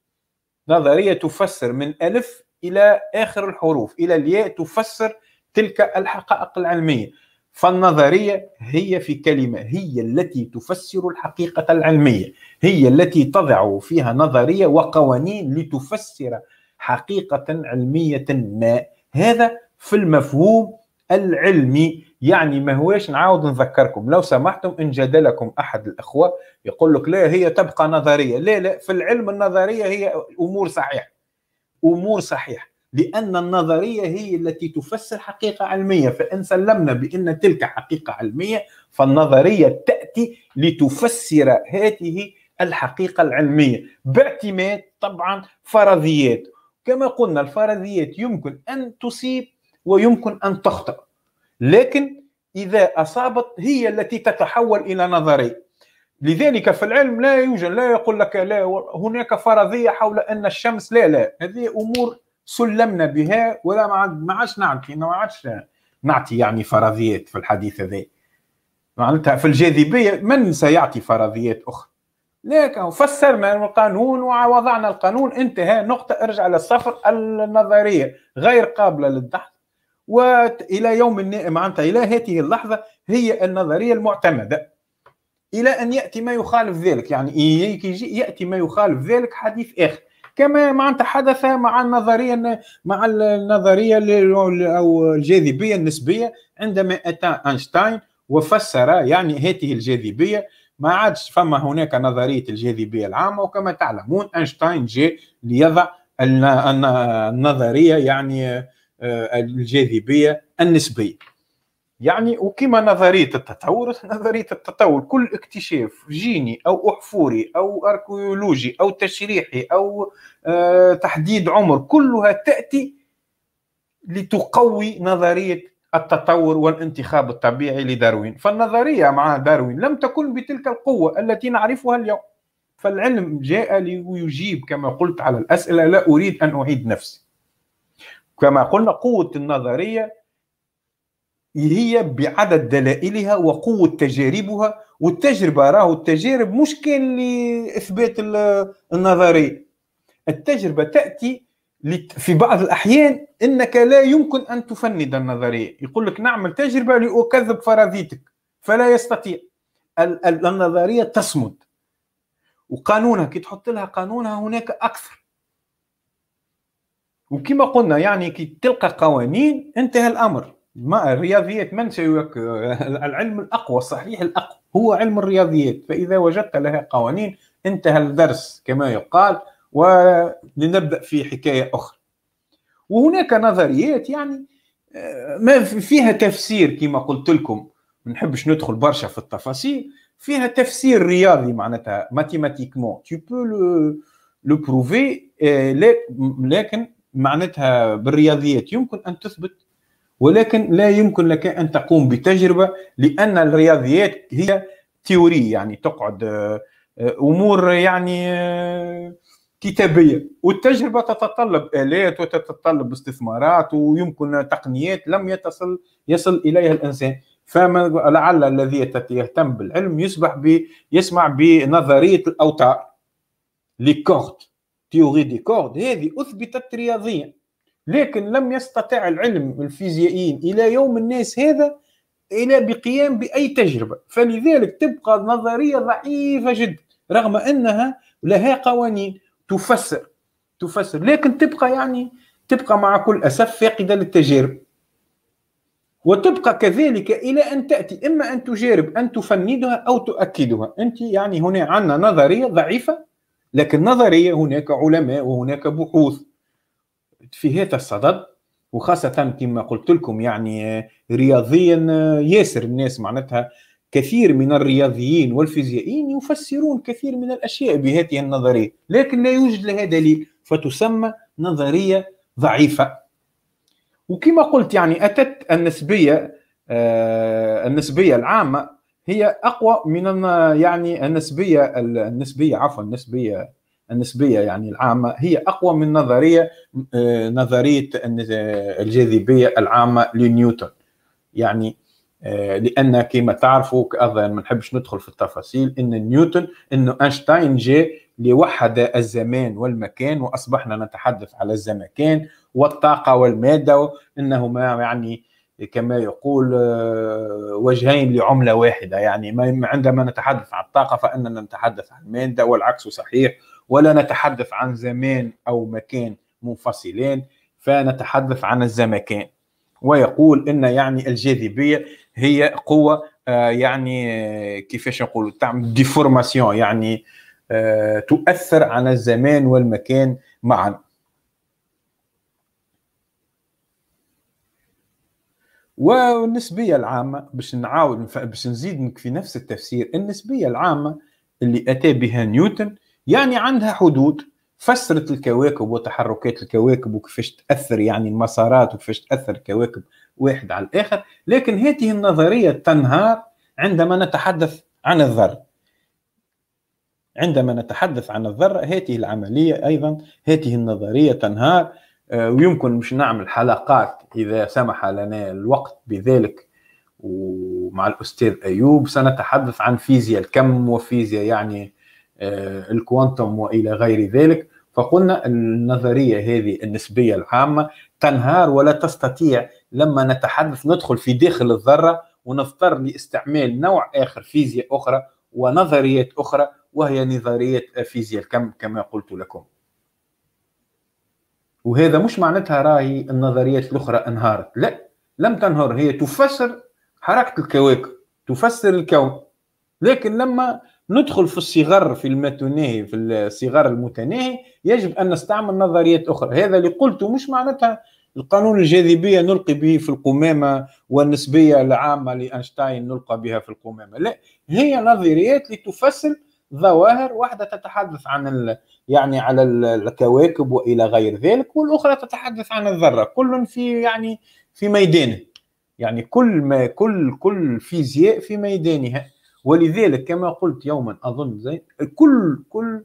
نظريه تفسر من الف الى اخر الحروف الى الياء تفسر تلك الحقائق العلميه فالنظريه هي في كلمه هي التي تفسر الحقيقه العلميه هي التي تضع فيها نظريه وقوانين لتفسر حقيقه علميه ما هذا في المفهوم العلمي يعني ما هواش نعاود نذكركم لو سمحتم ان جادلكم احد الاخوه يقول لك لا هي تبقى نظريه لا لا في العلم النظريه هي امور صحيحه امور صحيحه لأن النظرية هي التي تفسر حقيقة علمية فإن سلمنا بأن تلك حقيقة علمية فالنظرية تأتي لتفسر هذه الحقيقة العلمية باعتماد طبعا فرضيات كما قلنا الفرضيات يمكن أن تصيب ويمكن أن تخطئ لكن إذا أصابت هي التي تتحول إلى نظرية لذلك في العلم لا يوجد لا يقول لك لا هناك فرضية حول أن الشمس لا لا هذه أمور سلمنا بها ولا ما عادش نعطي ما عادش نعطي يعني فرضيات في الحديث هذا معناتها في الجاذبيه من سيعطي فرضيات اخرى لكن فسرنا القانون ووضعنا القانون انتهى نقطه ارجع للصفر النظريه غير قابله للدحض والى يوم معناتها الى هذه اللحظه هي النظريه المعتمده الى ان ياتي ما يخالف ذلك يعني يجي ياتي ما يخالف ذلك حديث اخر كما معناتها حدث مع النظريه مع النظريه او الجاذبيه النسبيه عندما اتى اينشتاين وفسر يعني هذه الجاذبيه ما عادش فما هناك نظريه الجاذبيه العامه وكما تعلمون اينشتاين جاء ليضع النظريه يعني آه، الجاذبيه النسبيه يعني وكما نظريه التطور نظريه التطور كل اكتشاف جيني او احفوري او اركيولوجي او تشريحي او آه، تحديد عمر كلها تأتي لتقوي نظرية التطور والانتخاب الطبيعي لداروين فالنظرية مع داروين لم تكن بتلك القوة التي نعرفها اليوم فالعلم جاء ليجيب كما قلت على الأسئلة لا أريد أن أعيد نفسي كما قلنا قوة النظرية هي بعدد دلائلها وقوة تجاربها والتجربة راهو التجارب مش كان لإثبات النظرية التجربه تاتي في بعض الاحيان انك لا يمكن ان تفند النظريه يقول لك نعمل تجربه لاكذب فرضيتك فلا يستطيع النظريه تصمد وقانونها كي تحط لها قانونها هناك اكثر وكما قلنا يعني كي تلقى قوانين انتهى الامر ما الرياضيات من سيوك العلم الاقوى الصحيح الاقوى هو علم الرياضيات فاذا وجدت لها قوانين انتهى الدرس كما يقال ولنبدا في حكايه اخرى وهناك نظريات يعني آه، ما فيها تفسير كما قلت لكم ما نحبش ندخل برشا في التفاصيل فيها تفسير رياضي معناتها ماتيماتيكمون تو بو لو لو بروفي لكن معناتها بالرياضيات يمكن ان تثبت ولكن لا يمكن لك ان تقوم بتجربه لان الرياضيات هي تيوري يعني تقعد آه، آه، امور يعني كتابيه والتجربه تتطلب الات وتتطلب استثمارات ويمكن تقنيات لم يتصل يصل اليها الانسان فما لعل الذي يهتم بالعلم يسمح ب يسمع بنظريه الاوتار لي كورد تيوري دي كورد هذه اثبتت رياضيا لكن لم يستطع العلم الفيزيائيين الى يوم الناس هذا الى بقيام باي تجربه فلذلك تبقى نظريه ضعيفه جدا رغم انها لها قوانين تفسر تفسر لكن تبقى يعني تبقى مع كل أسف فاقدة للتجارب وتبقى كذلك إلى أن تأتي إما أن تجارب أن تفندها أو تؤكدها أنت يعني هنا عندنا نظرية ضعيفة لكن نظرية هناك علماء وهناك بحوث في هذا الصدد وخاصة كما قلت لكم يعني رياضيا آه، ياسر الناس معناتها كثير من الرياضيين والفيزيائيين يفسرون كثير من الاشياء بهذه النظريه لكن لا يوجد لها دليل فتسمى نظريه ضعيفه وكما قلت يعني اتت النسبيه آه النسبيه العامه هي اقوى من يعني النسبيه النسبيه عفوا النسبيه النسبيه يعني العامه هي اقوى من نظريه آه نظريه الجاذبيه العامه لنيوتن يعني آه، لان كما تعرفوا كاظن ما نحبش ندخل في التفاصيل ان نيوتن انه اينشتاين جاء لوحد الزمان والمكان واصبحنا نتحدث على الزمكان والطاقه والماده انهما يعني كما يقول آه، وجهين لعمله واحده يعني عندما نتحدث عن الطاقه فاننا نتحدث عن الماده والعكس صحيح ولا نتحدث عن زمان او مكان منفصلين فنتحدث عن الزمكان ويقول ان يعني الجاذبيه هي قوه آه، يعني آه، كيفاش نقول تعمل ديفورماسيون يعني آه، تؤثر على الزمان والمكان معا والنسبيه العامه باش نعاود باش نزيد في نفس التفسير النسبيه العامه اللي اتى بها نيوتن يعني عندها حدود فسرت الكواكب وتحركات الكواكب وكيفاش تاثر يعني المسارات وكيفاش تاثر الكواكب واحد على الاخر لكن هذه النظريه تنهار عندما نتحدث عن الذر عندما نتحدث عن الذرة هذه العملية أيضا هذه النظرية تنهار آه، ويمكن مش نعمل حلقات إذا سمح لنا الوقت بذلك ومع الأستاذ أيوب سنتحدث عن فيزياء الكم وفيزياء يعني آه، الكوانتم والى غير ذلك فقلنا النظريه هذه النسبيه العامه تنهار ولا تستطيع لما نتحدث ندخل في داخل الذره ونضطر لاستعمال نوع اخر فيزياء اخرى ونظريات اخرى وهي نظريه فيزياء الكم كما قلت لكم. وهذا مش معناتها راهي النظريات الاخرى انهارت، لا لم تنهار هي تفسر حركه الكواكب، تفسر الكون. لكن لما ندخل في الصغر في المتناهي في الصغر المتناهي يجب ان نستعمل نظريات اخرى هذا اللي قلته مش معناتها القانون الجاذبيه نلقي به في القمامه والنسبيه العامه لاينشتاين نلقى بها في القمامه لا هي نظريات لتفسر ظواهر واحده تتحدث عن ال... يعني على الكواكب والى غير ذلك والاخرى تتحدث عن الذره كل في يعني في ميدانه يعني كل ما كل كل فيزياء في ميدانها ولذلك كما قلت يوما اظن زين كل كل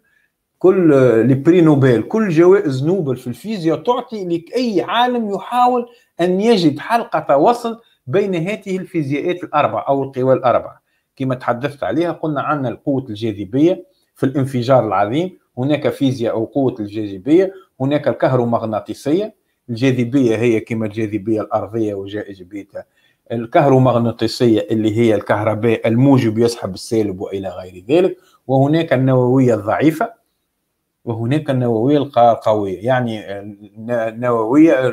كل آه، بري نوبل كل جوائز نوبل في الفيزياء تعطي لاي عالم يحاول ان يجد حلقه وصل بين هذه الفيزيائيات الاربعه او القوى الاربعه كما تحدثت عليها قلنا عندنا قوه الجاذبيه في الانفجار العظيم هناك فيزياء او قوه الجاذبيه هناك الكهرومغناطيسيه الجاذبيه هي كما الجاذبيه الارضيه وجاذبيتها الكهرومغناطيسية اللي هي الكهرباء الموجب يسحب السالب وإلى غير ذلك وهناك النووية الضعيفة وهناك النووية القوية يعني النووية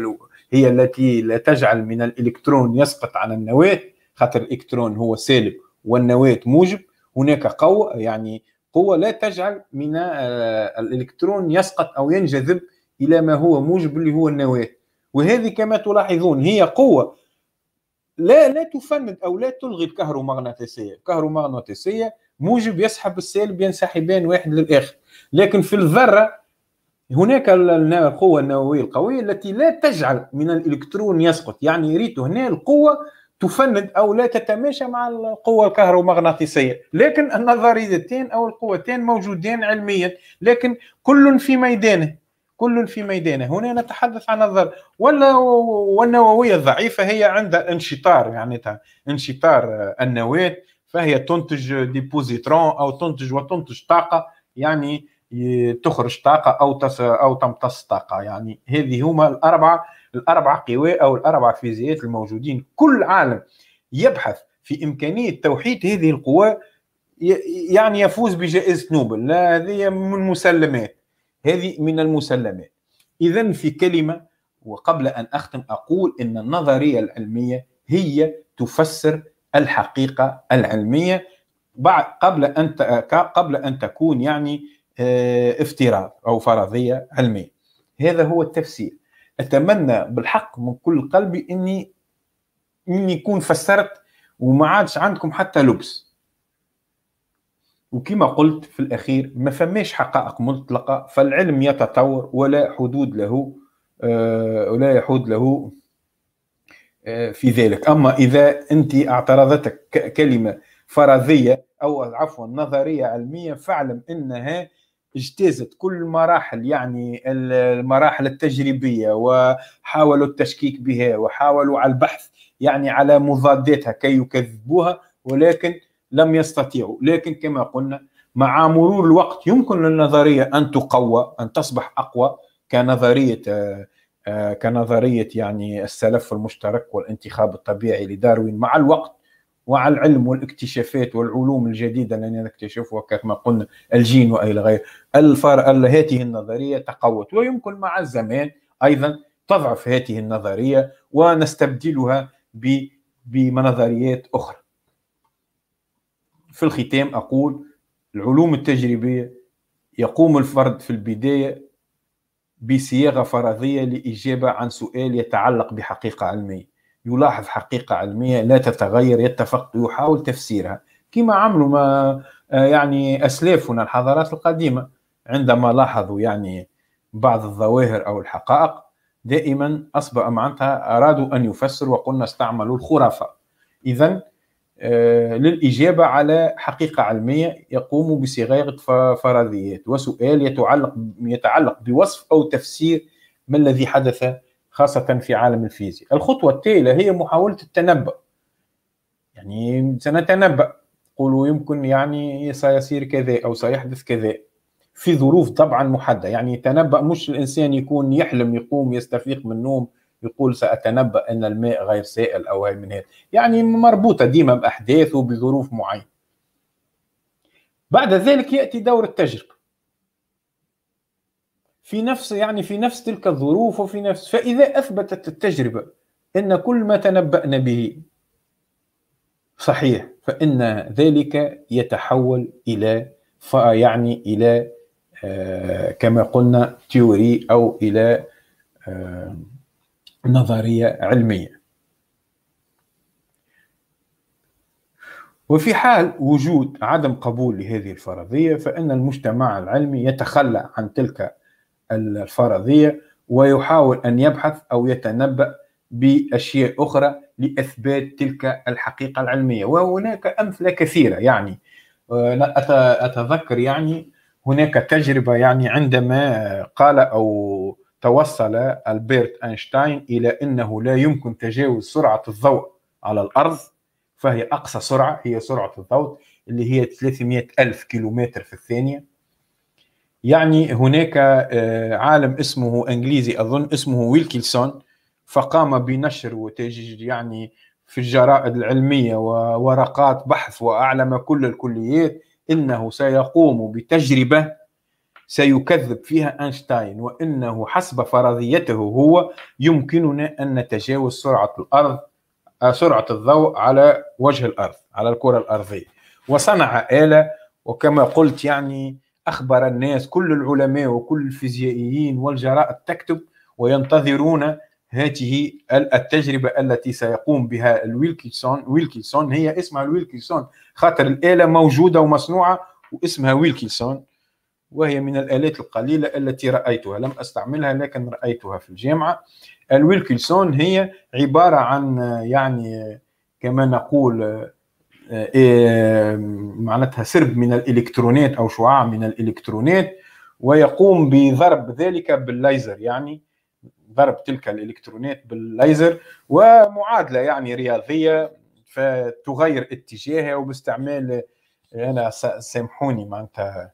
هي التي لا تجعل من الإلكترون يسقط على النواة خاطر الإلكترون هو سالب والنواة موجب هناك قوة يعني قوة لا تجعل من الإلكترون يسقط أو ينجذب إلى ما هو موجب اللي هو النواة وهذه كما تلاحظون هي قوة لا لا تفند او لا تلغي الكهرومغناطيسيه، الكهرومغناطيسيه موجب يسحب السالب ينسحبان واحد للاخر، لكن في الذره هناك القوه النوويه القويه التي لا تجعل من الالكترون يسقط، يعني ريت هنا القوه تفند او لا تتماشى مع القوه الكهرومغناطيسيه، لكن النظريتين او القوتين موجودين علميا، لكن كل في ميدانه، كل في ميدانه هنا نتحدث عن الظل ولا والنووية الضعيفة هي عندها يعني انشطار يعني انشطار آه، النواة فهي تنتج ديبوزيترون أو تنتج وتنتج طاقة يعني تخرج طاقة أو تس أو تمتص طاقة يعني هذه هما الأربعة الأربعة قوى أو الأربعة فيزيات الموجودين كل عالم يبحث في إمكانية توحيد هذه القوى يعني يفوز بجائزة نوبل لا هذه من مسلمات هذه من المسلمات اذا في كلمه وقبل ان اختم اقول ان النظريه العلميه هي تفسر الحقيقه العلميه بعد قبل ان قبل ان تكون يعني آه، افتراض او فرضيه علميه هذا هو التفسير اتمنى بالحق من كل قلبي اني اني يكون فسرت وما عادش عندكم حتى لبس وكما قلت في الأخير ما فماش حقائق مطلقة فالعلم يتطور ولا حدود له آه، ولا يحود له آه، في ذلك أما إذا أنت اعترضتك كلمة فرضية أو عفوا نظرية علمية فاعلم أنها اجتازت كل المراحل يعني المراحل التجريبية وحاولوا التشكيك بها وحاولوا على البحث يعني على مضاداتها كي يكذبوها ولكن لم يستطيعوا لكن كما قلنا مع مرور الوقت يمكن للنظرية أن تقوى أن تصبح أقوى كنظرية آه، كنظرية يعني السلف المشترك والانتخاب الطبيعي لداروين مع الوقت وعلى العلم والاكتشافات والعلوم الجديدة التي نكتشفها كما قلنا الجين وإلى غيره هذه النظرية تقوت ويمكن مع الزمان أيضا تضعف هذه النظرية ونستبدلها بنظريات أخرى في الختام أقول العلوم التجريبية يقوم الفرد في البداية بصياغة فرضية لإجابة عن سؤال يتعلق بحقيقة علمية يلاحظ حقيقة علمية لا تتغير يتفق يحاول تفسيرها كما عملوا ما آه، يعني أسلافنا الحضارات القديمة عندما لاحظوا يعني بعض الظواهر أو الحقائق دائما أصبح معناتها أرادوا أن يفسروا وقلنا استعملوا الخرافة إذا آه، للإجابة على حقيقة علمية يقوم بصياغة فرضيات وسؤال يتعلق يتعلق بوصف أو تفسير ما الذي حدث خاصة في عالم الفيزياء الخطوة التالية هي محاولة التنبؤ يعني سنتنبأ قولوا يمكن يعني سيصير كذا أو سيحدث كذا في ظروف طبعا محددة يعني تنبأ مش الإنسان يكون يحلم يقوم يستفيق من النوم يقول سأتنبأ أن الماء غير سائل أو هاي من هذا يعني مربوطة ديما بأحداث وبظروف معينة بعد ذلك يأتي دور التجربة في نفس يعني في نفس تلك الظروف وفي نفس فإذا أثبتت التجربة أن كل ما تنبأنا به صحيح فإن ذلك يتحول إلى يعني إلى آه، كما قلنا تيوري أو إلى آه نظريه علميه وفي حال وجود عدم قبول لهذه الفرضيه فان المجتمع العلمي يتخلى عن تلك الفرضيه ويحاول ان يبحث او يتنبا باشياء اخرى لاثبات تلك الحقيقه العلميه وهناك امثله كثيره يعني آه، اتذكر يعني هناك تجربه يعني عندما قال او توصل ألبرت أينشتاين إلى أنه لا يمكن تجاوز سرعة الضوء على الأرض فهي أقصى سرعة هي سرعة الضوء اللي هي 300 ألف كيلومتر في الثانية يعني هناك آه، عالم اسمه انجليزي اظن اسمه ويلكيلسون فقام بنشر وتجد يعني في الجرائد العلميه وورقات بحث واعلم كل الكليات انه سيقوم بتجربه سيكذب فيها أينشتاين وأنه حسب فرضيته هو يمكننا أن نتجاوز سرعة الأرض سرعة الضوء على وجه الأرض على الكرة الأرضية وصنع آلة وكما قلت يعني أخبر الناس كل العلماء وكل الفيزيائيين والجرائد تكتب وينتظرون هذه التجربة التي سيقوم بها الويلكيسون ويلكيسون هي اسمها الويلكيسون خاطر الآلة موجودة ومصنوعة واسمها ويلكيسون وهي من الآلات القليلة التي رأيتها لم أستعملها لكن رأيتها في الجامعة الويلكلسون هي عبارة عن يعني كما نقول آه، آه، معناتها سرب من الإلكترونات أو شعاع من الإلكترونات ويقوم بضرب ذلك بالليزر يعني ضرب تلك الإلكترونات بالليزر ومعادلة يعني رياضية فتغير اتجاهها وباستعمال آه، أنا سامحوني معناتها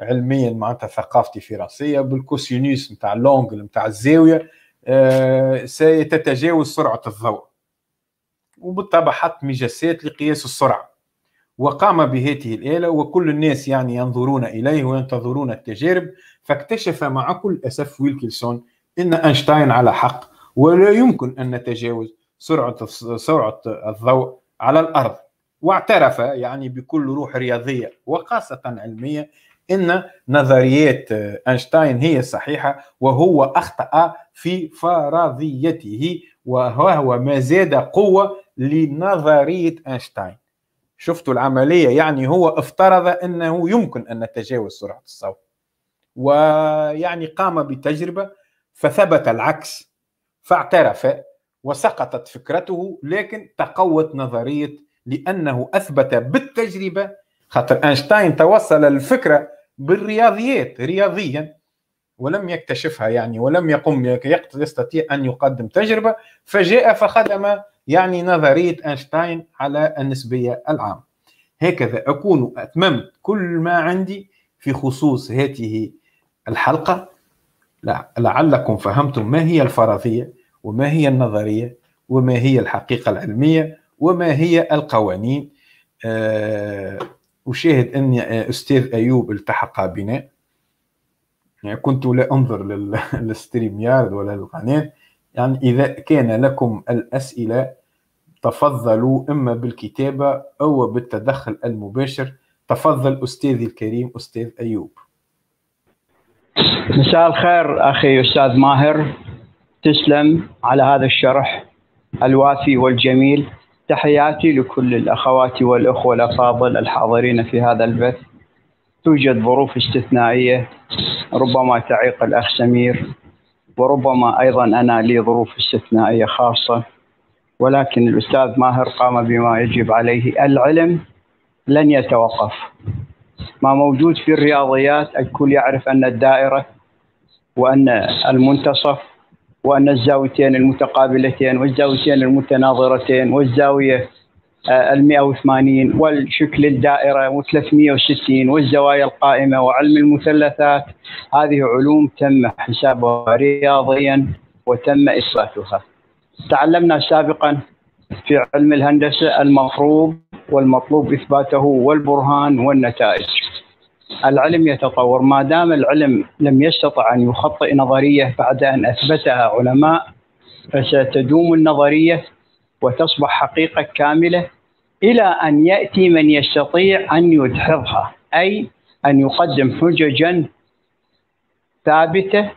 علميا معناتها ثقافتي فرنسيه بالكوسينيس نتاع لونجل نتاع الزاويه آه، سيتتجاوز سرعه الضوء وبالطبع حط مجسات لقياس السرعه وقام بهذه الآلة وكل الناس يعني ينظرون إليه وينتظرون التجارب فاكتشف مع كل أسف ويلكلسون إن أينشتاين على حق ولا يمكن أن نتجاوز سرعة سرعة الضوء على الأرض واعترف يعني بكل روح رياضية وخاصة علمية ان نظريات آه، اينشتاين هي الصحيحه وهو اخطا في فرضيته وهو ما زاد قوه لنظريه اينشتاين شفتوا العمليه يعني هو افترض انه يمكن ان نتجاوز سرعه الصوت ويعني قام بتجربه فثبت العكس فاعترف وسقطت فكرته لكن تقوت نظريه لانه اثبت بالتجربه خاطر اينشتاين توصل الفكره بالرياضيات رياضيا ولم يكتشفها يعني ولم يقم يستطيع ان يقدم تجربه فجاء فخدم يعني نظريه اينشتاين على النسبيه العامه هكذا اكون اتممت كل ما عندي في خصوص هذه الحلقه لعلكم فهمتم ما هي الفرضيه وما هي النظريه وما هي الحقيقه العلميه وما هي القوانين آه وشاهد أن آه، أستاذ أيوب التحق بنا يعني كنت لا أنظر للستريم يارد ولا للقناة يعني إذا كان لكم الأسئلة تفضلوا إما بالكتابة أو بالتدخل المباشر تفضل أستاذي الكريم أستاذ أيوب مساء الخير أخي أستاذ ماهر تسلم على هذا الشرح الوافي والجميل تحياتي لكل الأخوات والأخوة الأفاضل الحاضرين في هذا البث توجد ظروف استثنائية ربما تعيق الأخ سمير وربما أيضا أنا لي ظروف استثنائية خاصة ولكن الأستاذ ماهر قام بما يجب عليه العلم لن يتوقف ما موجود في الرياضيات الكل يعرف أن الدائرة وأن المنتصف وأن الزاويتين المتقابلتين والزاويتين المتناظرتين والزاوية 180 آه، والشكل الدائرة و360 والزوايا القائمة وعلم المثلثات هذه علوم تم حسابها رياضيا وتم إثباتها تعلمنا سابقا في علم الهندسة المفروض والمطلوب إثباته والبرهان والنتائج العلم يتطور ما دام العلم لم يستطع أن يخطئ نظرية بعد أن أثبتها علماء فستدوم النظرية وتصبح حقيقة كاملة إلى أن يأتي من يستطيع أن يدحضها أي أن يقدم حججا ثابتة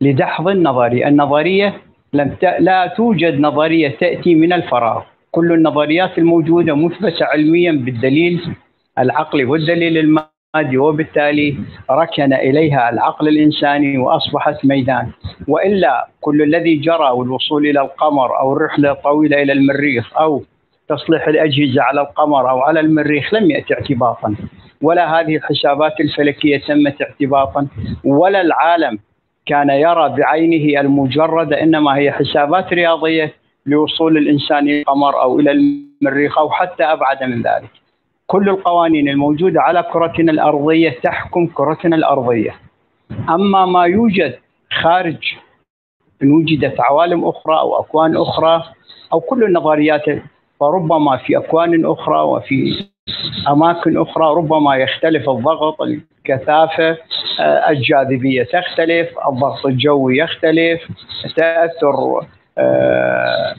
لدحض النظرية النظرية لم ت... لا توجد نظرية تأتي من الفراغ كل النظريات الموجودة مثبتة علميا بالدليل العقلي والدليل المادي وبالتالي ركن اليها العقل الانساني واصبحت ميدان والا كل الذي جرى والوصول الى القمر او الرحله الطويله الى المريخ او تصليح الاجهزه على القمر او على المريخ لم ياتي اعتباطا ولا هذه الحسابات الفلكيه تمت اعتباطا ولا العالم كان يرى بعينه المجرده انما هي حسابات رياضيه لوصول الانسان الى القمر او الى المريخ او حتى ابعد من ذلك كل القوانين الموجودة على كرتنا الأرضية تحكم كرتنا الأرضية أما ما يوجد خارج إن وجدت عوالم أخرى أو أكوان أخرى أو كل النظريات فربما في أكوان أخرى وفي أماكن أخرى ربما يختلف الضغط الكثافة آه، الجاذبية تختلف الضغط الجوي يختلف تأثر آه،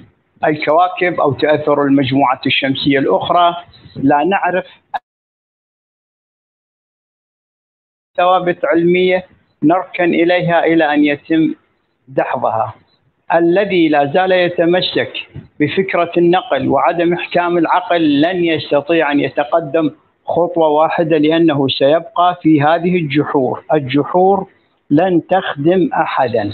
الكواكب أو تأثر المجموعات الشمسية الأخرى لا نعرف ثوابت علمية نركن إليها إلى أن يتم دحضها الذي لا زال يتمسك بفكرة النقل وعدم إحكام العقل لن يستطيع أن يتقدم خطوة واحدة لأنه سيبقى في هذه الجحور الجحور لن تخدم أحدا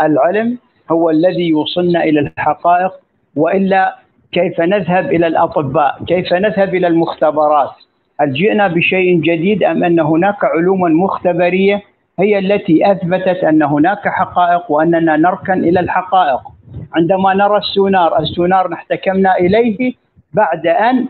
العلم هو الذي يوصلنا إلى الحقائق والا كيف نذهب الى الاطباء؟ كيف نذهب الى المختبرات؟ هل جئنا بشيء جديد ام ان هناك علوما مختبريه هي التي اثبتت ان هناك حقائق واننا نركن الى الحقائق؟ عندما نرى السونار، السونار احتكمنا اليه بعد ان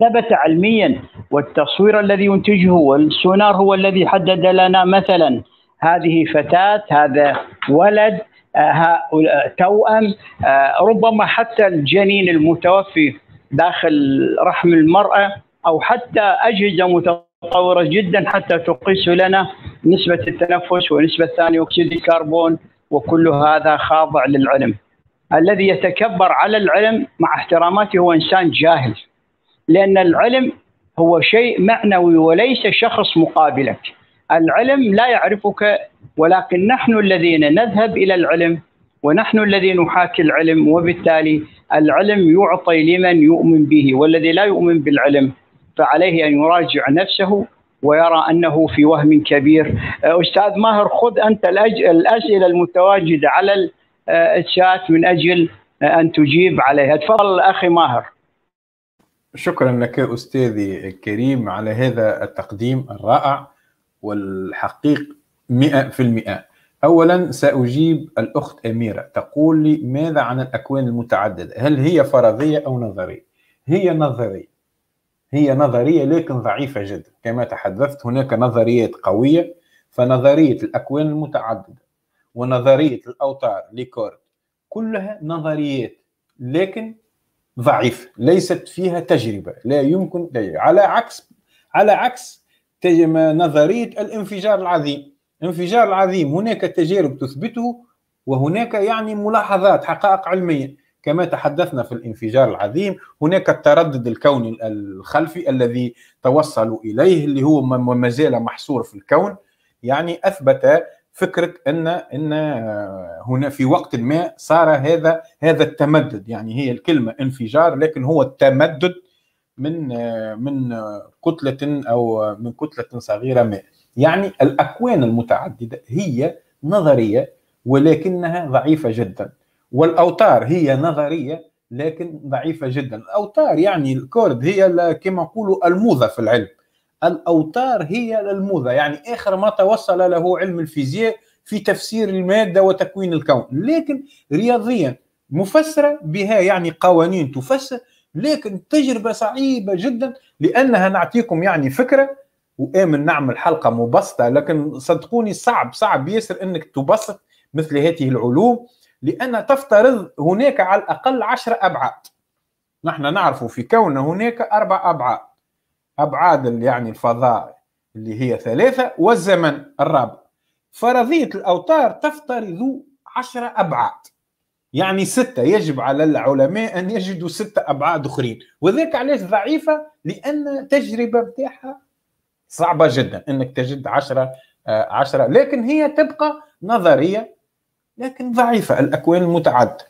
ثبت علميا والتصوير الذي ينتجه والسونار هو الذي حدد لنا مثلا هذه فتاه، هذا ولد، هؤلاء توأم آه، ربما حتى الجنين المتوفي داخل رحم المرأة أو حتى أجهزة متطورة جدا حتى تقيس لنا نسبة التنفس ونسبة ثاني أكسيد الكربون وكل هذا خاضع للعلم الذي يتكبر على العلم مع احتراماته هو إنسان جاهل لأن العلم هو شيء معنوي وليس شخص مقابلك العلم لا يعرفك ولكن نحن الذين نذهب الى العلم ونحن الذين نحاكي العلم وبالتالي العلم يعطي لمن يؤمن به والذي لا يؤمن بالعلم فعليه ان يراجع نفسه ويرى انه في وهم كبير آه، استاذ ماهر خذ انت الاسئله المتواجده على آه، الشات من اجل آه، ان تجيب عليها تفضل اخي ماهر شكرا لك استاذي الكريم على هذا التقديم الرائع والحقيق 100% أولا سأجيب الأخت أميرة تقول لي ماذا عن الأكوان المتعددة هل هي فرضية أو نظرية هي نظرية هي نظرية لكن ضعيفة جدا كما تحدثت هناك نظريات قوية فنظرية الأكوان المتعددة ونظرية الأوتار ليكورد كلها نظريات لكن ضعيفة ليست فيها تجربة لا يمكن على عكس على عكس نظريه الانفجار العظيم الانفجار العظيم هناك تجارب تثبته وهناك يعني ملاحظات حقائق علميه كما تحدثنا في الانفجار العظيم هناك التردد الكوني الخلفي الذي توصلوا اليه اللي هو ما زال محصور في الكون يعني اثبت فكره ان ان هنا في وقت ما صار هذا هذا التمدد يعني هي الكلمه انفجار لكن هو التمدد من من كتله او من كتله صغيره ما يعني الاكوان المتعدده هي نظريه ولكنها ضعيفه جدا والاوتار هي نظريه لكن ضعيفه جدا الاوتار يعني الكورد هي كما نقولوا الموضه في العلم الاوتار هي الموضه يعني اخر ما توصل له علم الفيزياء في تفسير الماده وتكوين الكون لكن رياضيا مفسره بها يعني قوانين تفسر لكن تجربة صعيبة جدا لأنها نعطيكم يعني فكرة وآمن نعمل حلقة مبسطة لكن صدقوني صعب صعب ياسر أنك تبسط مثل هذه العلوم لأنها تفترض هناك على الأقل عشرة أبعاد نحن نعرف في كون هناك أربع أبعاد أبعاد يعني الفضاء اللي هي ثلاثة والزمن الرابع فرضية الأوتار تفترض عشرة أبعاد يعني ستة يجب على العلماء أن يجدوا ستة أبعاد أخرين وذاك علاش ضعيفة لأن التجربة بتاعها صعبة جدا أنك تجد عشرة آه، عشرة لكن هي تبقى نظرية لكن ضعيفة الأكوان المتعددة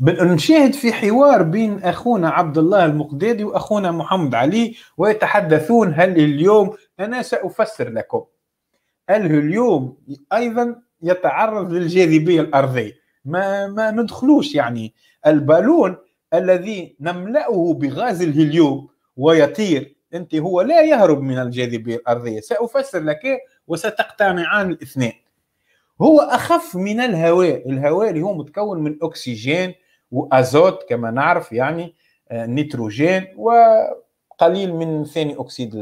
نشاهد في حوار بين أخونا عبد الله المقدادي وأخونا محمد علي ويتحدثون هل اليوم أنا سأفسر لكم هل اليوم أيضا يتعرض للجاذبية الأرضية ما, ما ندخلوش يعني البالون الذي نملأه بغاز الهيليوم ويطير أنت هو لا يهرب من الجاذبية الأرضية سأفسر لك إيه وستقتنعان الاثنان هو أخف من الهواء الهواء اللي هو متكون من أكسجين وأزوت كما نعرف يعني آه، نيتروجين وقليل من ثاني أكسيد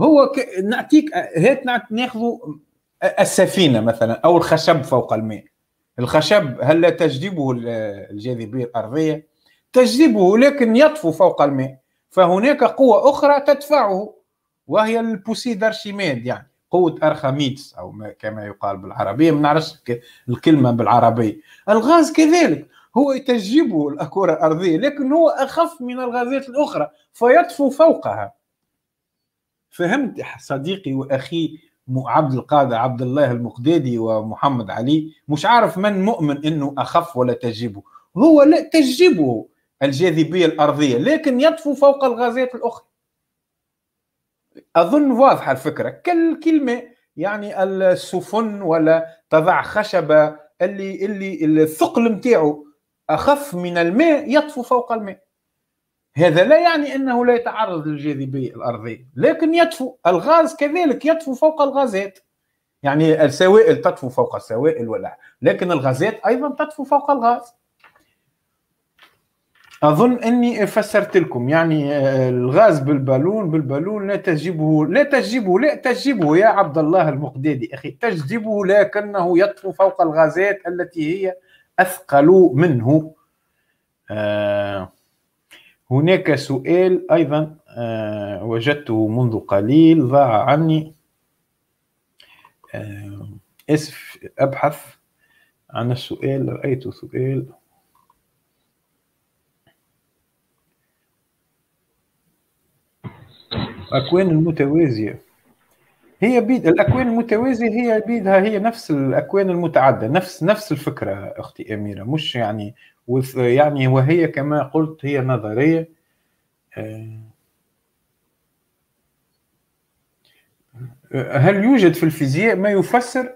هو ك... نعطيك هات ناخذ آه، السفينة مثلا أو الخشب فوق الماء الخشب هل لا تجذبه الجاذبية الأرضية تجذبه لكن يطفو فوق الماء فهناك قوة أخرى تدفعه وهي البوسيدر شيميد يعني قوة أرخميدس أو ما كما يقال بالعربية ما نعرفش الكلمة بالعربية الغاز كذلك هو يتجذبه الكرة الأرضية لكن هو أخف من الغازات الأخرى فيطفو فوقها فهمت صديقي وأخي عبد القادر عبد الله المقدادي ومحمد علي مش عارف من مؤمن انه اخف ولا تجيبه هو لا تجيبه الجاذبيه الارضيه لكن يطفو فوق الغازات الاخرى اظن واضحه الفكره كلمه يعني السفن ولا تضع خشبه اللي اللي الثقل نتاعو اخف من الماء يطفو فوق الماء هذا لا يعني انه لا يتعرض للجاذبيه الارضيه لكن يطفو الغاز كذلك يطفو فوق الغازات يعني السوائل تطفو فوق السوائل ولا لكن الغازات ايضا تطفو فوق الغاز اظن اني فسرت لكم يعني آه، الغاز بالبالون بالبالون لا تجيبه لا تجيبه لا تجيبه يا عبد الله المقدادي اخي تجذبه لكنه يطفو فوق الغازات التي هي اثقل منه آه هناك سؤال أيضا آه، وجدته منذ قليل ضاع عني آه، اسف أبحث عن السؤال رأيت سؤال الأكوان المتوازية هي بيد الأكوان المتوازية هي بيدها هي نفس الأكوان المتعددة نفس نفس الفكرة أختي أميرة مش يعني يعني وهي كما قلت هي نظريه آه، هل يوجد في الفيزياء ما يفسر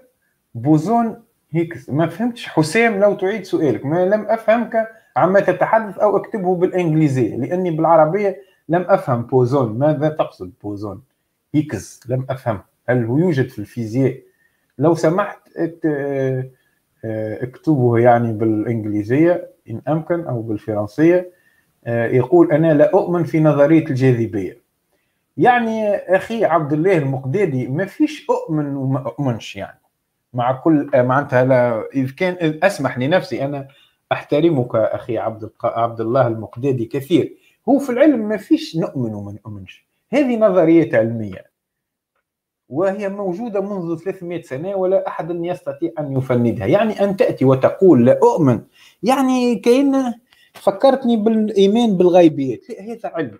بوزون هيكس ما فهمتش حسام لو تعيد سؤالك ما لم افهمك عما تتحدث او اكتبه بالانجليزيه لاني بالعربيه لم افهم بوزون ماذا تقصد بوزون هيكس لم افهم هل هو يوجد في الفيزياء لو سمحت آه، اكتبه يعني بالانجليزيه إن أمكن أو بالفرنسية آه، يقول أنا لا أؤمن في نظرية الجاذبية يعني أخي عبد الله المقدادي ما فيش أؤمن وما أؤمنش يعني مع كل آه، معناتها لا إذا كان أسمح لنفسي أنا أحترمك أخي عبد عبد الله المقدادي كثير هو في العلم ما فيش نؤمن وما نؤمنش هذه نظرية علمية وهي موجودة منذ 300 سنة ولا أحد يستطيع أن يفندها يعني أن تأتي وتقول لا أؤمن يعني كأن فكرتني بالإيمان بالغيبيات لا هذا علم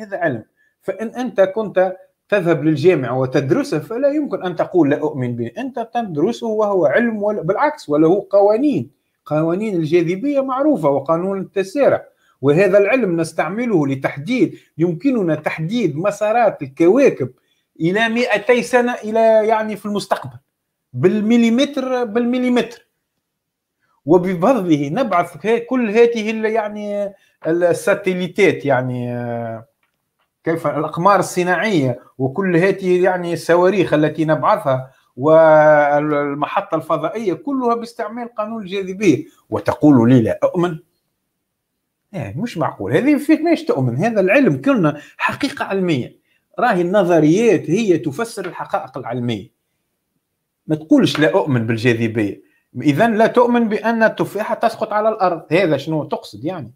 هذا علم فإن أنت كنت تذهب للجامعة وتدرسه فلا يمكن أن تقول لا أؤمن به أنت تدرسه وهو علم ولا بالعكس وله قوانين قوانين الجاذبية معروفة وقانون التسارع وهذا العلم نستعمله لتحديد يمكننا تحديد مسارات الكواكب الى 200 سنه الى يعني في المستقبل بالمليمتر بالمليمتر وبفضله نبعث كل هذه يعني الساتليتات يعني كيف الاقمار الصناعيه وكل هذه يعني الصواريخ التي نبعثها والمحطه الفضائيه كلها باستعمال قانون الجاذبيه وتقول لي لا اؤمن يعني مش معقول هذه فيك ماش تؤمن هذا العلم كلنا حقيقه علميه راهي النظريات هي تفسر الحقائق العلميه ما تقولش لا اؤمن بالجاذبيه اذا لا تؤمن بان التفاحه تسقط على الارض هذا شنو تقصد يعني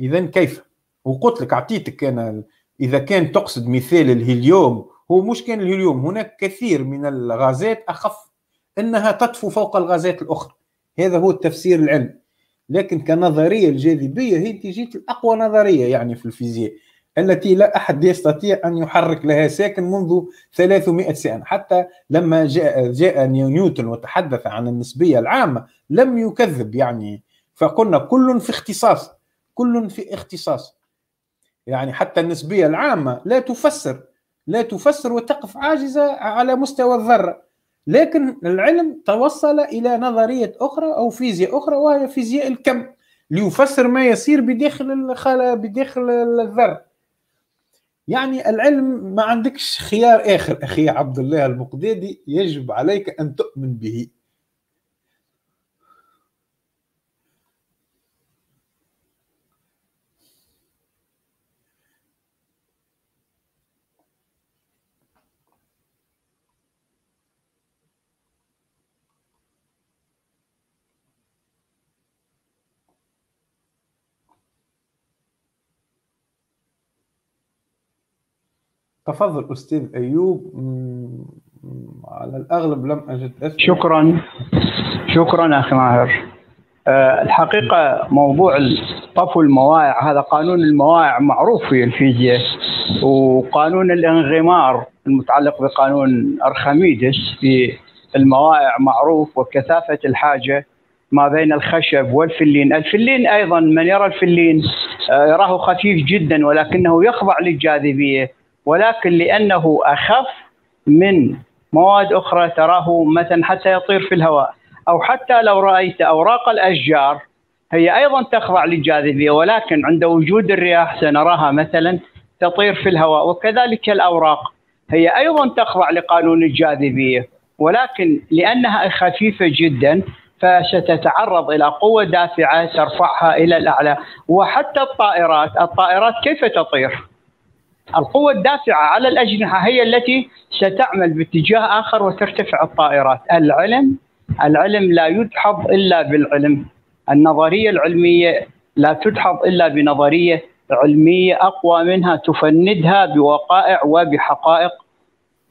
اذا كيف وقلت لك اعطيتك انا اذا كان تقصد مثال الهيليوم هو مش كان الهيليوم هناك كثير من الغازات اخف انها تطفو فوق الغازات الاخرى هذا هو التفسير العلمي لكن كنظريه الجاذبيه هي تجيت الاقوى نظريه يعني في الفيزياء التي لا أحد يستطيع أن يحرك لها ساكن منذ 300 سنة حتى لما جاء, جاء نيوتن وتحدث عن النسبية العامة لم يكذب يعني فقلنا كل في اختصاص كل في اختصاص يعني حتى النسبية العامة لا تفسر لا تفسر وتقف عاجزة على مستوى الذرة لكن العلم توصل إلى نظرية أخرى أو فيزياء أخرى وهي فيزياء الكم ليفسر ما يصير بداخل الخلا بداخل الذره يعني العلم ما عندكش خيار اخر اخي عبد الله المقديدي يجب عليك ان تؤمن به تفضل أستاذ أيوب على الأغلب لم أجد أسمع شكرا شكرا أخي ماهر آه، الحقيقة موضوع طفو الموائع هذا قانون الموائع معروف في الفيزياء وقانون الانغمار المتعلق بقانون أرخميدس في الموائع معروف وكثافة الحاجة ما بين الخشب والفلين الفلين أيضا من يرى الفلين آه، يراه خفيف جدا ولكنه يخضع للجاذبية ولكن لانه اخف من مواد اخرى تراه مثلا حتى يطير في الهواء او حتى لو رايت اوراق الاشجار هي ايضا تخضع للجاذبيه ولكن عند وجود الرياح سنراها مثلا تطير في الهواء وكذلك الاوراق هي ايضا تخضع لقانون الجاذبيه ولكن لانها خفيفه جدا فستتعرض الى قوه دافعه ترفعها الى الاعلى وحتى الطائرات الطائرات كيف تطير القوة الدافعة على الأجنحة هي التي ستعمل باتجاه آخر وترتفع الطائرات العلم العلم لا يدحض إلا بالعلم النظرية العلمية لا تدحض إلا بنظرية علمية أقوى منها تفندها بوقائع وبحقائق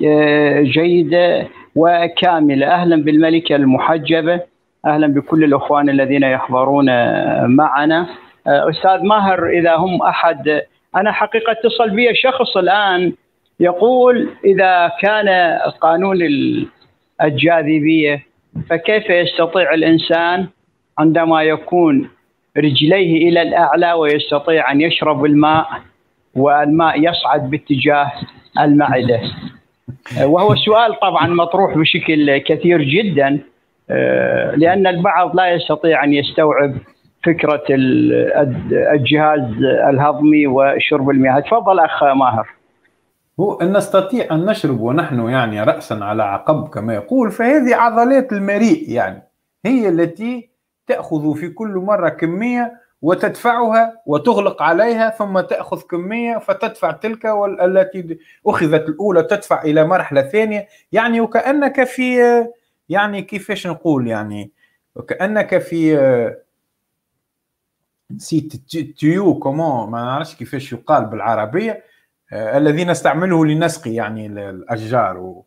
آه، جيدة وكاملة أهلا بالملكة المحجبة أهلا بكل الأخوان الذين يحضرون معنا آه، أستاذ ماهر إذا هم أحد انا حقيقه اتصل بي شخص الان يقول اذا كان قانون الجاذبيه فكيف يستطيع الانسان عندما يكون رجليه الى الاعلى ويستطيع ان يشرب الماء والماء يصعد باتجاه المعده وهو سؤال طبعا مطروح بشكل كثير جدا آه، لان البعض لا يستطيع ان يستوعب فكره الجهاز الهضمي وشرب المياه تفضل اخ ماهر هو ان نستطيع ان نشرب ونحن يعني راسا على عقب كما يقول فهذه عضلات المريء يعني هي التي تاخذ في كل مره كميه وتدفعها وتغلق عليها ثم تأخذ كمية فتدفع تلك والتي أخذت الأولى تدفع إلى مرحلة ثانية يعني وكأنك في يعني كيفاش نقول يعني وكأنك في نسيت تيو كومون ما نعرفش كيفاش يقال بالعربيه آه، الذي نستعمله لنسقي يعني الاشجار و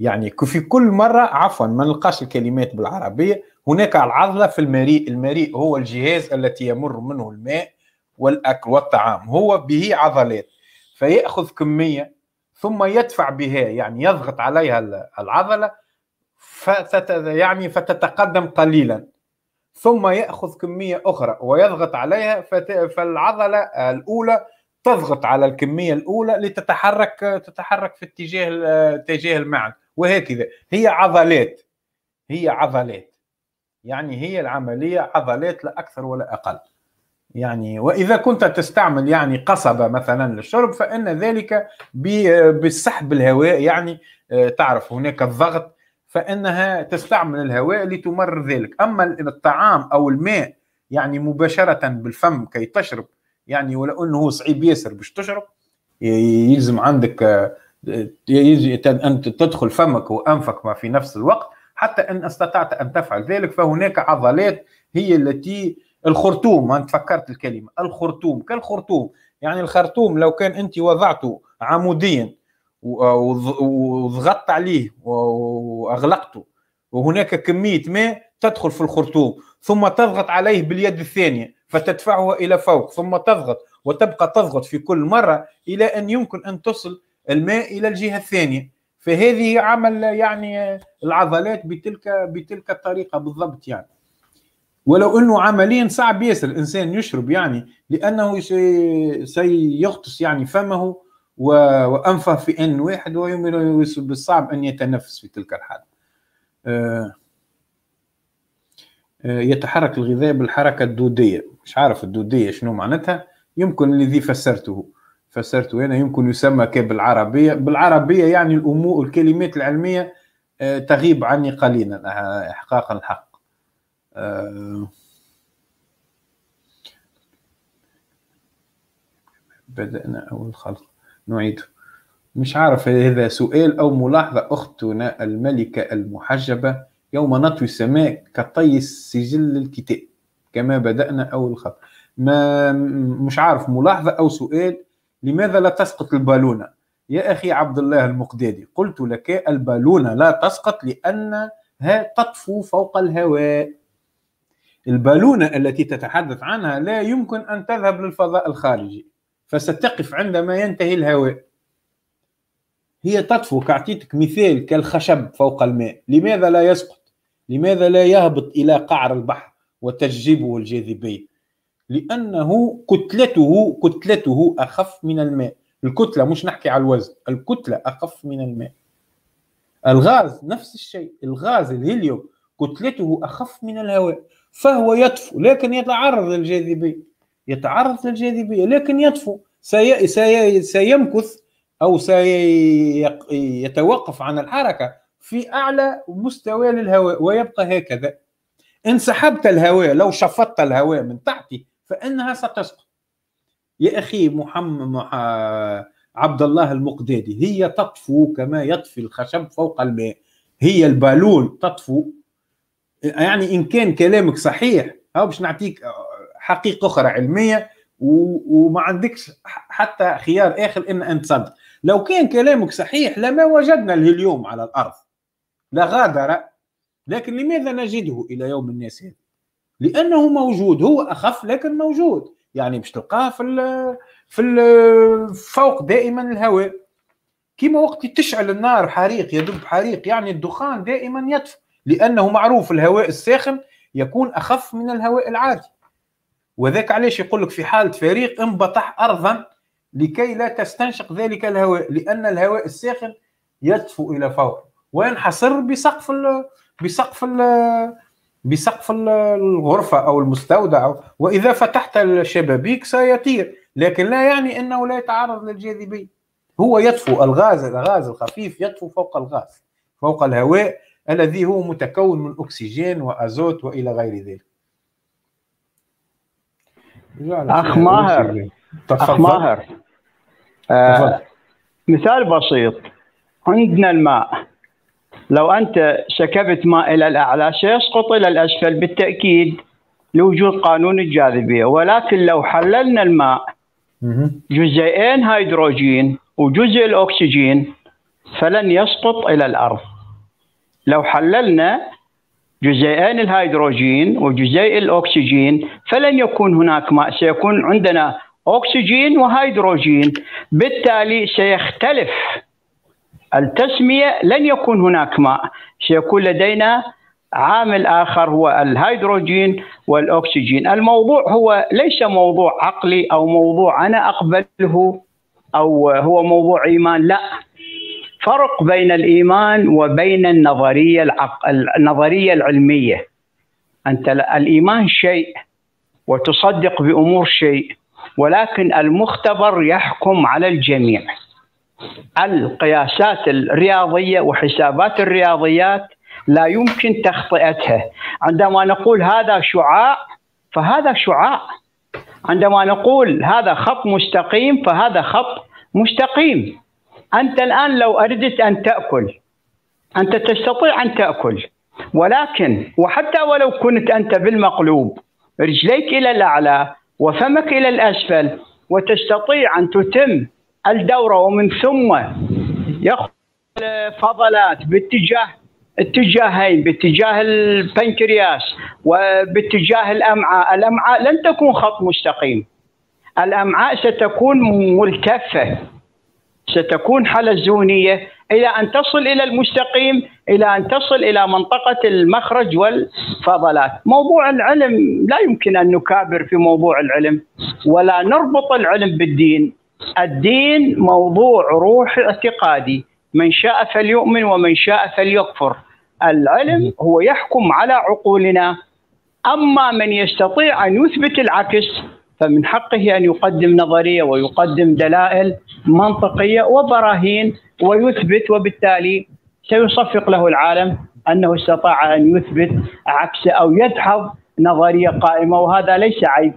يعني في كل مره عفوا ما نلقاش الكلمات بالعربيه هناك العضله في المريء المريء هو الجهاز التي يمر منه الماء والاكل والطعام هو به عضلات فياخذ كميه ثم يدفع بها يعني يضغط عليها العضله فتت يعني فتتقدم قليلا ثم ياخذ كميه اخرى ويضغط عليها فالعضله الاولى تضغط على الكميه الاولى لتتحرك تتحرك في اتجاه اتجاه المعنى وهكذا هي عضلات هي عضلات يعني هي العمليه عضلات لا اكثر ولا اقل يعني واذا كنت تستعمل يعني قصبه مثلا للشرب فان ذلك بالسحب الهواء يعني آه، تعرف هناك الضغط فانها تستعمل الهواء لتمرر ذلك اما الطعام او الماء يعني مباشره بالفم كي تشرب يعني ولا انه صعيب ياسر باش تشرب يلزم عندك آه، ان تدخل فمك وانفك ما في نفس الوقت حتى ان استطعت ان تفعل ذلك فهناك عضلات هي التي الخرطوم انت تفكرت الكلمه الخرطوم كالخرطوم يعني الخرطوم لو كان انت وضعته عموديا وضغطت عليه واغلقته وهناك كميه ماء تدخل في الخرطوم ثم تضغط عليه باليد الثانيه فتدفعه الى فوق ثم تضغط وتبقى تضغط في كل مره الى ان يمكن ان تصل الماء الى الجهه الثانيه فهذه عمل يعني العضلات بتلك بتلك الطريقه بالضبط يعني ولو انه عمليا صعب ياسر الانسان يشرب يعني لانه سيغطس يعني فمه وأنفه في أن واحد ويمكن بالصعب أن يتنفس في تلك الحالة آه، آه، يتحرك الغذاء بالحركة الدودية مش عارف الدودية شنو معناتها يمكن الذي فسرته فسرته أنا يمكن يسمى كبالعربية بالعربية يعني الأمور الكلمات العلمية آه، تغيب عني قليلا إحقاقا الحق بدأنا أول خلق نعيده مش عارف هذا سؤال أو ملاحظة أختنا الملكة المحجبة يوم نطوي السماء كطي السجل الكتاب كما بدأنا أول خط ما مش عارف ملاحظة أو سؤال لماذا لا تسقط البالونة يا أخي عبد الله المقدادي قلت لك البالونة لا تسقط لأنها تطفو فوق الهواء البالونة التي تتحدث عنها لا يمكن أن تذهب للفضاء الخارجي فستقف عندما ينتهي الهواء هي تطفو كأعطيتك مثال كالخشب فوق الماء لماذا لا يسقط لماذا لا يهبط إلى قعر البحر وتجذبه الجاذبية لأنه كتلته كتلته أخف من الماء الكتلة مش نحكي على الوزن الكتلة أخف من الماء الغاز نفس الشيء الغاز الهيليوم كتلته أخف من الهواء فهو يطفو لكن يتعرض للجاذبية يتعرض للجاذبية لكن يطفو سي... سي... سيمكث أو سيتوقف سي... عن الحركة في أعلى مستوى للهواء ويبقى هكذا إن سحبت الهواء لو شفطت الهواء من تحتي فإنها ستسقط يا أخي محمد عبد الله المقدادي هي تطفو كما يطفي الخشب فوق الماء هي البالون تطفو يعني إن كان كلامك صحيح أو باش نعطيك حقيقه اخرى علميه وما عندكش حتى خيار اخر ان انت صدق لو كان كلامك صحيح لما وجدنا الهليوم على الارض لا غادر لكن لماذا نجده الى يوم الناس هذا لانه موجود هو اخف لكن موجود يعني باش تلقاه في الـ في الـ فوق دائما الهواء كما وقت تشعل النار حريق يدب حريق يعني الدخان دائما يطفى لانه معروف الهواء الساخن يكون اخف من الهواء العادي وذاك علاش يقول لك في حاله فريق انبطح ارضا لكي لا تستنشق ذلك الهواء لان الهواء الساخن يدفو الى فوق وينحصر بسقف الـ بسقف الـ بسقف الغرفه او المستودع واذا فتحت الشبابيك سيطير لكن لا يعني انه لا يتعرض للجاذبيه هو يطفو الغاز الغاز الخفيف يطفو فوق الغاز فوق الهواء الذي هو متكون من اكسجين وازوت والى غير ذلك اخ ماهر اخ ماهر آه مثال بسيط عندنا الماء لو انت سكبت ماء الى الاعلى سيسقط الى الاسفل بالتاكيد لوجود قانون الجاذبيه ولكن لو حللنا الماء جزيئين هيدروجين وجزء الاكسجين فلن يسقط الى الارض لو حللنا جزيئين الهيدروجين وجزيء الأكسجين فلن يكون هناك ماء سيكون عندنا أكسجين وهيدروجين بالتالي سيختلف التسمية لن يكون هناك ماء سيكون لدينا عامل آخر هو الهيدروجين والأكسجين الموضوع هو ليس موضوع عقلي أو موضوع أنا أقبله أو هو موضوع إيمان لا فرق بين الايمان وبين النظريه العق... النظريه العلميه انت الايمان شيء وتصدق بامور شيء ولكن المختبر يحكم على الجميع القياسات الرياضيه وحسابات الرياضيات لا يمكن تخطئتها عندما نقول هذا شعاع فهذا شعاع عندما نقول هذا خط مستقيم فهذا خط مستقيم أنت الآن لو أردت أن تأكل أنت تستطيع أن تأكل ولكن وحتى ولو كنت أنت بالمقلوب رجليك إلى الأعلى وفمك إلى الأسفل وتستطيع أن تتم الدورة ومن ثم يخرج الفضلات باتجاه اتجاهين باتجاه البنكرياس وباتجاه الأمعاء الأمعاء لن تكون خط مستقيم الأمعاء ستكون ملتفة ستكون حالة زونية إلى أن تصل إلى المستقيم إلى أن تصل إلى منطقة المخرج والفضلات موضوع العلم لا يمكن أن نكابر في موضوع العلم ولا نربط العلم بالدين الدين موضوع روح اعتقادي من شاء فليؤمن ومن شاء فليكفر العلم هو يحكم على عقولنا أما من يستطيع أن يثبت العكس فمن حقه ان يقدم نظريه ويقدم دلائل منطقيه وبراهين ويثبت وبالتالي سيصفق له العالم انه استطاع ان يثبت عكس او يدحض نظريه قائمه وهذا ليس عيب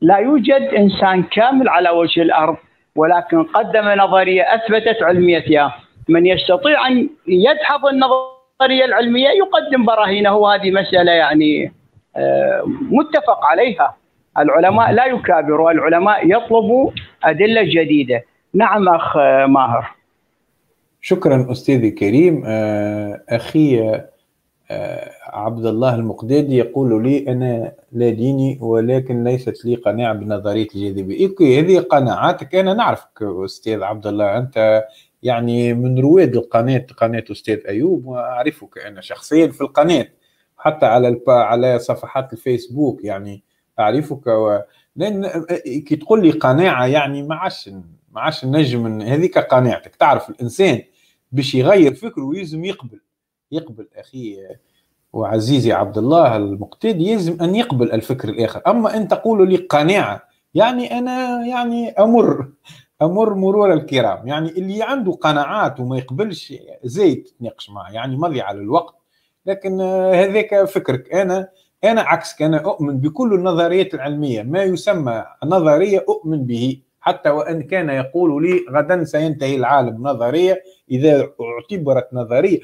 لا يوجد انسان كامل على وجه الارض ولكن قدم نظريه اثبتت علميتها من يستطيع ان يدحض النظريه العلميه يقدم براهينه وهذه مساله يعني آه، متفق عليها العلماء لا يكابروا العلماء يطلبوا أدلة جديدة نعم أخ ماهر شكرا أستاذي كريم آه، أخي آه، عبد الله المقدادي يقول لي أنا لا ديني ولكن ليست لي قناعة بنظرية الجاذبية هذه قناعاتك أنا نعرفك أستاذ عبد الله أنت يعني من رواد القناة قناة أستاذ أيوب وأعرفك أنا شخصيا في القناة حتى على على صفحات الفيسبوك يعني اعرفك و... لان كي تقول لي قناعه يعني ما عادش ما عادش نجم هذيك قناعتك تعرف الانسان باش يغير فكره يلزم يقبل يقبل اخي وعزيزي عبد الله المقتدي يلزم ان يقبل الفكر الاخر اما ان تقول لي قناعه يعني انا يعني امر امر مرور الكرام يعني اللي عنده قناعات وما يقبلش زيد تناقش معه يعني مضي على الوقت لكن آه، هذاك فكرك انا أنا عكسك أنا أؤمن بكل النظريات العلمية ما يسمى نظرية أؤمن به حتى وإن كان يقول لي غدا سينتهي العالم نظرية إذا اعتبرت نظرية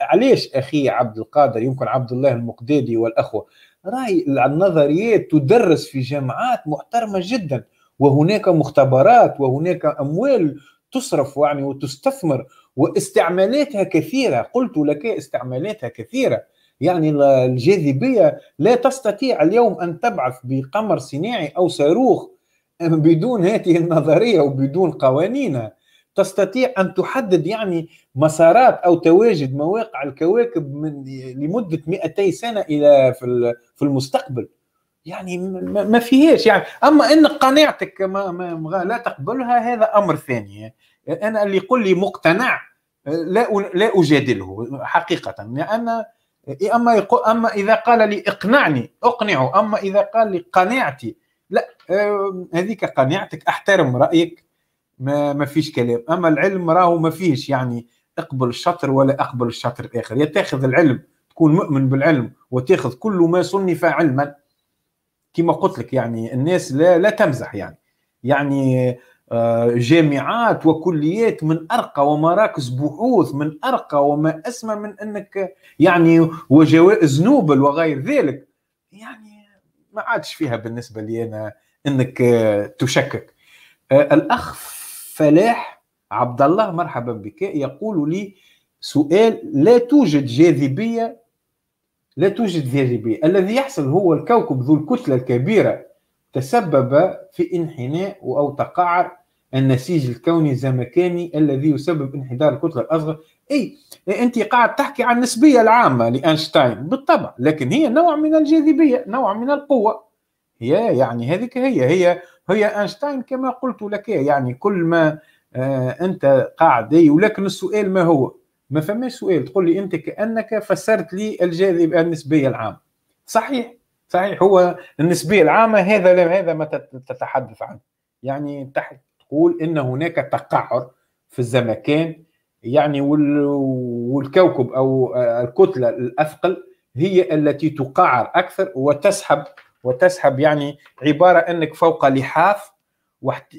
علاش أخي عبد القادر يمكن عبد الله المقدادي والأخوة راي النظريات تدرس في جامعات محترمة جدا وهناك مختبرات وهناك أموال تصرف يعني وتستثمر واستعمالاتها كثيرة قلت لك استعمالاتها كثيرة يعني الجاذبيه لا تستطيع اليوم ان تبعث بقمر صناعي او صاروخ بدون هذه النظريه وبدون قوانينها تستطيع ان تحدد يعني مسارات او تواجد مواقع الكواكب من لمده 200 سنه الى في في المستقبل يعني ما فيهاش يعني اما ان قناعتك ما ما لا تقبلها هذا امر ثاني انا اللي يقول لي مقتنع لا لا اجادله حقيقه لان يعني إيه، اما يقول اما اذا قال لي اقنعني اقنعه اما اذا قال لي قناعتي لا هذيك قناعتك احترم رايك ما ما فيش كلام اما العلم راهو ما فيش يعني اقبل الشطر ولا اقبل الشطر الاخر يا تاخذ العلم تكون مؤمن بالعلم وتاخذ كل ما صنف علما كما قلت لك يعني الناس لا لا تمزح يعني يعني آه، جامعات وكليات من ارقى ومراكز بحوث من ارقى وما اسمى من انك يعني وجوائز نوبل وغير ذلك يعني ما عادش فيها بالنسبه لي انا انك آه، تشكك آه، الاخ فلاح عبد الله مرحبا بك يقول لي سؤال لا توجد جاذبيه لا توجد جاذبيه الذي يحصل هو الكوكب ذو الكتله الكبيره تسبب في انحناء أو تقعر النسيج الكوني الزمكاني الذي يسبب انحدار الكتلة الأصغر أي أنت قاعد تحكي عن النسبية العامة لأينشتاين بالطبع لكن هي نوع من الجاذبية نوع من القوة هي يعني هذيك هي هي هي أينشتاين كما قلت لك يعني كل ما آه أنت قاعد ولكن السؤال ما هو ما فماش سؤال تقول لي أنت كأنك فسرت لي الجاذب النسبية العامة صحيح صحيح هو النسبيه العامه هذا هذا ما تتحدث عنه يعني تقول ان هناك تقعر في الزمكان يعني والكوكب او آه، الكتله الاثقل هي التي تقعر اكثر وتسحب وتسحب يعني عباره انك فوق لحاف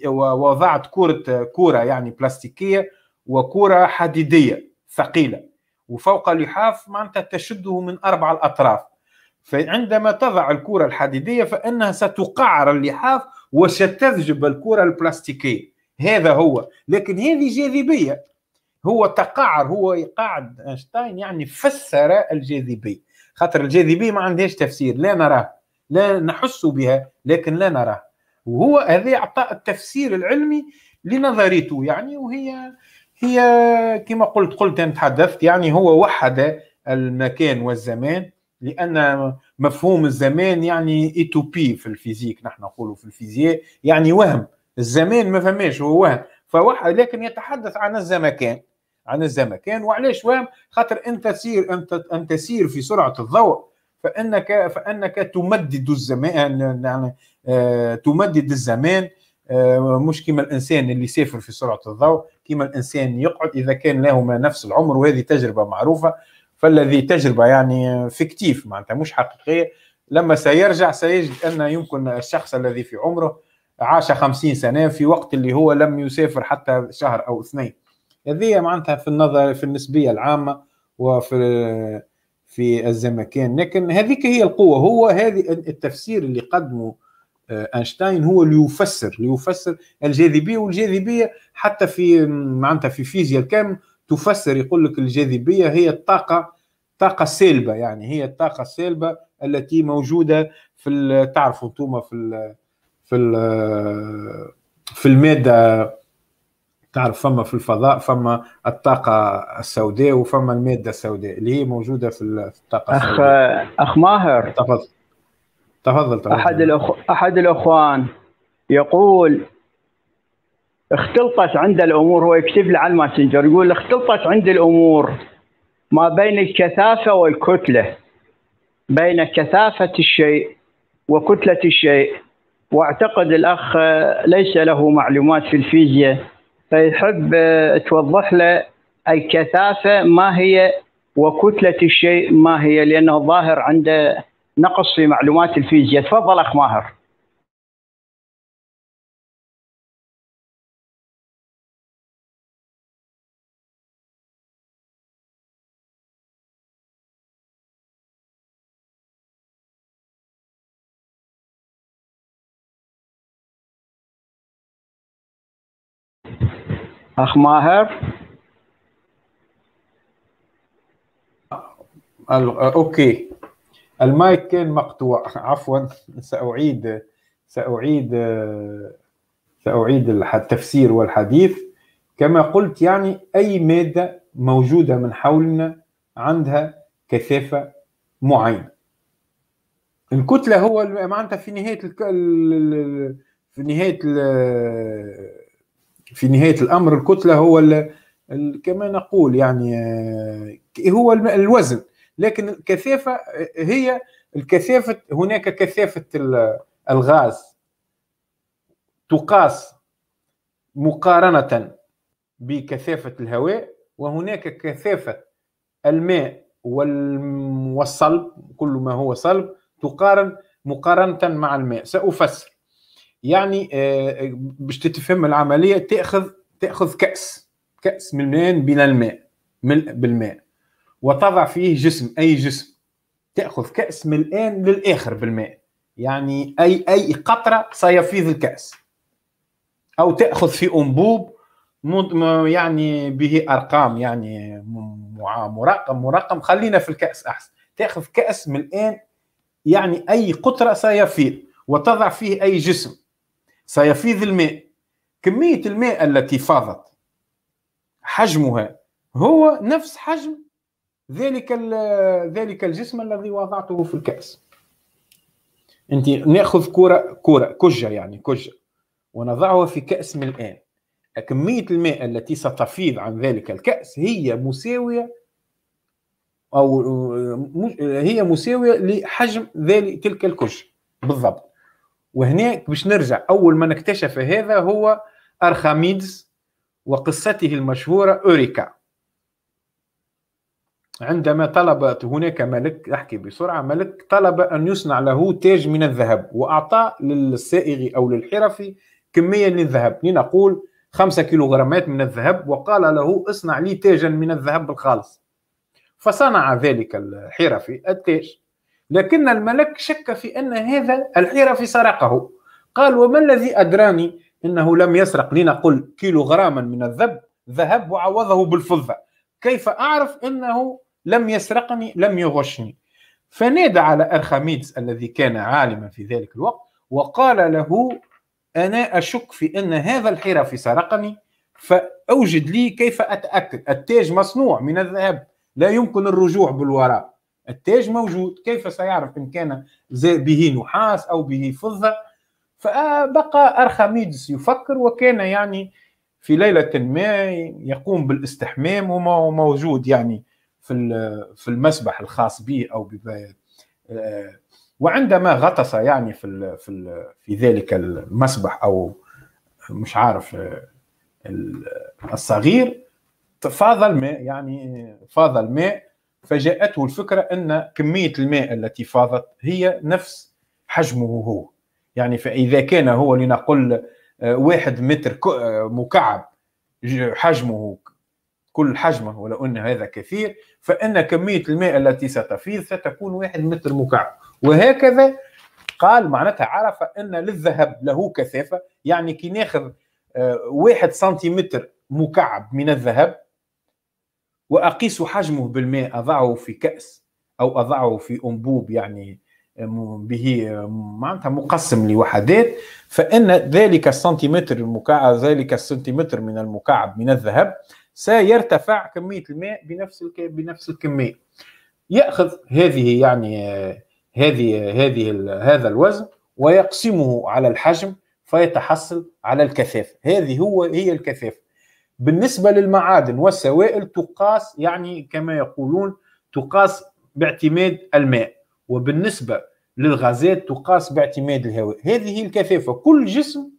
ووضعت كره كره يعني بلاستيكيه وكره حديديه ثقيله وفوق لحاف معناتها تشده من اربع الاطراف فعندما تضع الكرة الحديدية فإنها ستقعر اللحاف وستذجب الكرة البلاستيكية هذا هو لكن هذه جاذبية هو تقعر هو قاعد أينشتاين يعني فسر الجاذبية خاطر الجاذبية ما عندهاش تفسير لا نراه لا نحس بها لكن لا نراه وهو هذا أعطى التفسير العلمي لنظريته يعني وهي هي كما قلت قلت أنا تحدثت يعني هو وحد المكان والزمان لان مفهوم الزمان يعني ايتوبي في الفيزيك نحن نقولوا في الفيزياء يعني وهم الزمان ما فماش هو وهم فواحد لكن يتحدث عن الزمكان عن الزمكان وعلاش وهم خاطر انت تسير انت ان تسير في سرعه الضوء فانك فانك تمدد الزمان يعني آه، تمدد الزمان آه، مش كما الانسان اللي يسافر في سرعه الضوء كما الانسان يقعد اذا كان لهما نفس العمر وهذه تجربه معروفه فالذي تجربه يعني فيكتيف معناتها مش حقيقيه لما سيرجع سيجد ان يمكن الشخص الذي في عمره عاش خمسين سنه في وقت اللي هو لم يسافر حتى شهر او اثنين هذه معناتها في النظر في النسبيه العامه وفي في الزمكان لكن هذيك هي القوه هو هذه التفسير اللي قدمه آه، اينشتاين هو اللي يفسر اللي يفسر الجاذبيه والجاذبيه حتى في معناتها في فيزياء الكم تفسر يقول لك الجاذبيه هي الطاقه طاقه سالبه يعني هي الطاقه السالبه التي موجوده في تعرفوا انتم في الـ في الـ في الماده تعرف فما في الفضاء فما الطاقه السوداء وفما الماده السوداء اللي هي موجوده في الطاقه أخ السوداء اخ ماهر تفضل تفضل, تفضل. احد الأخ... احد الاخوان يقول اختلطت عند الامور هو يكتب لي على الماسنجر يقول اختلطت عند الامور ما بين الكثافه والكتله بين كثافه الشيء وكتله الشيء واعتقد الاخ ليس له معلومات في الفيزياء فيحب آه، توضح له الكثافه ما هي وكتله الشيء ما هي لانه ظاهر عنده نقص في معلومات الفيزياء تفضل اخ ماهر أخ ماهر أوكي المايك كان مقطوع عفوا سأعيد سأعيد سأعيد التفسير والحديث كما قلت يعني أي مادة موجودة من حولنا عندها كثافة معينة الكتلة هو معناتها في نهاية في نهاية في نهايه الامر الكتله هو كما نقول يعني آه، هو الوزن لكن الكثافه آه، هي الكثافه هناك كثافه الغاز تقاس مقارنه بكثافه الهواء وهناك كثافه الماء والصلب كل ما هو صلب تقارن مقارنه مع الماء سافسر يعني آه، آه، باش تتفهم العمليه تاخذ تاخذ كاس كاس من مين بلا الماء ملء بالماء وتضع فيه جسم اي جسم تاخذ كاس من الان للاخر بالماء يعني اي اي قطره سيفيض الكاس او تاخذ في انبوب يعني به ارقام يعني مرقم مرقم خلينا في الكاس احسن تاخذ كاس من الان يعني اي قطره سيفيض وتضع فيه اي جسم سيفيض الماء كمية الماء التي فاضت حجمها هو نفس حجم ذلك ذلك الجسم الذي وضعته في الكأس أنت ناخذ كرة كرة كجة يعني كجة ونضعها في كأس من الآن كمية الماء التي ستفيض عن ذلك الكأس هي مساوية أو هي مساوية لحجم ذلك تلك الكجة بالضبط وهناك باش نرجع اول من اكتشف هذا هو ارخميدس وقصته المشهوره اوريكا عندما طلب هناك ملك احكي بسرعه ملك طلب ان يصنع له تاج من الذهب واعطى للسائغ او للحرفي كميه من الذهب لنقول خمسة كيلوغرامات من الذهب وقال له اصنع لي تاجا من الذهب الخالص فصنع ذلك الحرفي التاج لكن الملك شك في أن هذا الحرفي سرقه قال وما الذي أدراني أنه لم يسرق لنقل كيلوغراما من الذب ذهب وعوضه بالفضة كيف أعرف أنه لم يسرقني لم يغشني فنادى على أرخميدس الذي كان عالما في ذلك الوقت وقال له أنا أشك في أن هذا الحرفي سرقني فأوجد لي كيف أتأكد التاج مصنوع من الذهب لا يمكن الرجوع بالوراء التاج موجود كيف سيعرف إن كان به نحاس أو به فضة فبقى أرخميدس يفكر وكان يعني في ليلة ما يقوم بالاستحمام وما موجود يعني في في المسبح الخاص به أو وعندما غطس يعني في في في ذلك المسبح أو مش عارف الصغير فاض الماء يعني فاض الماء فجاءته الفكره ان كميه الماء التي فاضت هي نفس حجمه هو يعني فاذا كان هو لنقل آه، واحد متر آه، مكعب حجمه كل حجمه ولو ان هذا كثير فان كميه الماء التي ستفيض ستكون واحد متر مكعب وهكذا قال معناتها عرف ان للذهب له كثافه يعني كي ناخذ آه، واحد سنتيمتر مكعب من الذهب واقيس حجمه بالماء اضعه في كاس او اضعه في انبوب يعني آه، به آه، معناتها مقسم لوحدات فان ذلك السنتيمتر المكعب ذلك السنتيمتر من المكعب من الذهب سيرتفع كميه الماء بنفس بنفس الكميه ياخذ هذه يعني آه، هذه هذه هذا الوزن ويقسمه على الحجم فيتحصل على الكثافه هذه هو هي الكثافه بالنسبة للمعادن والسوائل تقاس يعني كما يقولون تقاس باعتماد الماء وبالنسبة للغازات تقاس باعتماد الهواء هذه الكثافة كل جسم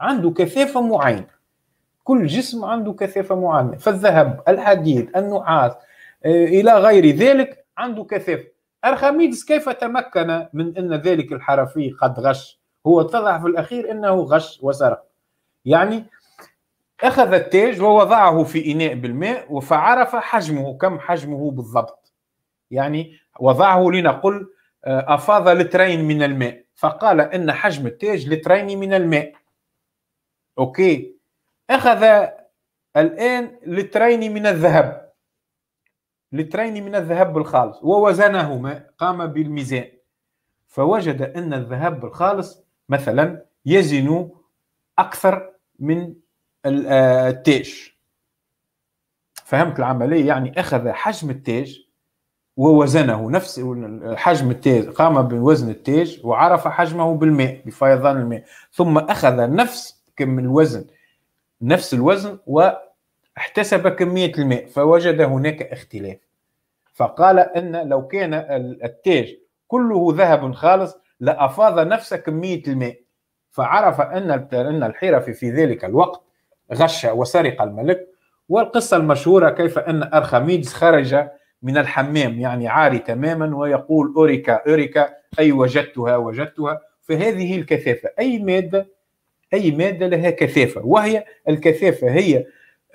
عنده كثافة معينة كل جسم عنده كثافة معينة فالذهب الحديد النحاس آه، إلى غير ذلك عنده كثافة أرخميدس كيف تمكن من أن ذلك الحرفي قد غش هو اتضح في الأخير أنه غش وسرق يعني أخذ التاج ووضعه في إناء بالماء فعرف حجمه كم حجمه بالضبط يعني وضعه لنقل آه، أفاض لترين من الماء فقال إن حجم التاج لترين من الماء أوكي أخذ الآن لترين من الذهب لترين من الذهب الخالص ووزنهما قام بالميزان فوجد أن الذهب الخالص مثلا يزن أكثر من آه، التاج فهمت العملية يعني أخذ حجم التاج ووزنه نفس حجم التاج قام بوزن التاج وعرف حجمه بالماء بفيضان الماء ثم أخذ نفس كم الوزن نفس الوزن واحتسب كمية الماء فوجد هناك اختلاف فقال أن لو كان التاج كله ذهب خالص لأفاض نفس كمية الماء فعرف أن الحرفي في ذلك الوقت غش وسرق الملك والقصة المشهورة كيف أن أرخميدس خرج من الحمام يعني عاري تماما ويقول أوريكا أوريكا أي وجدتها وجدتها فهذه الكثافة أي مادة أي مادة لها كثافة وهي الكثافة هي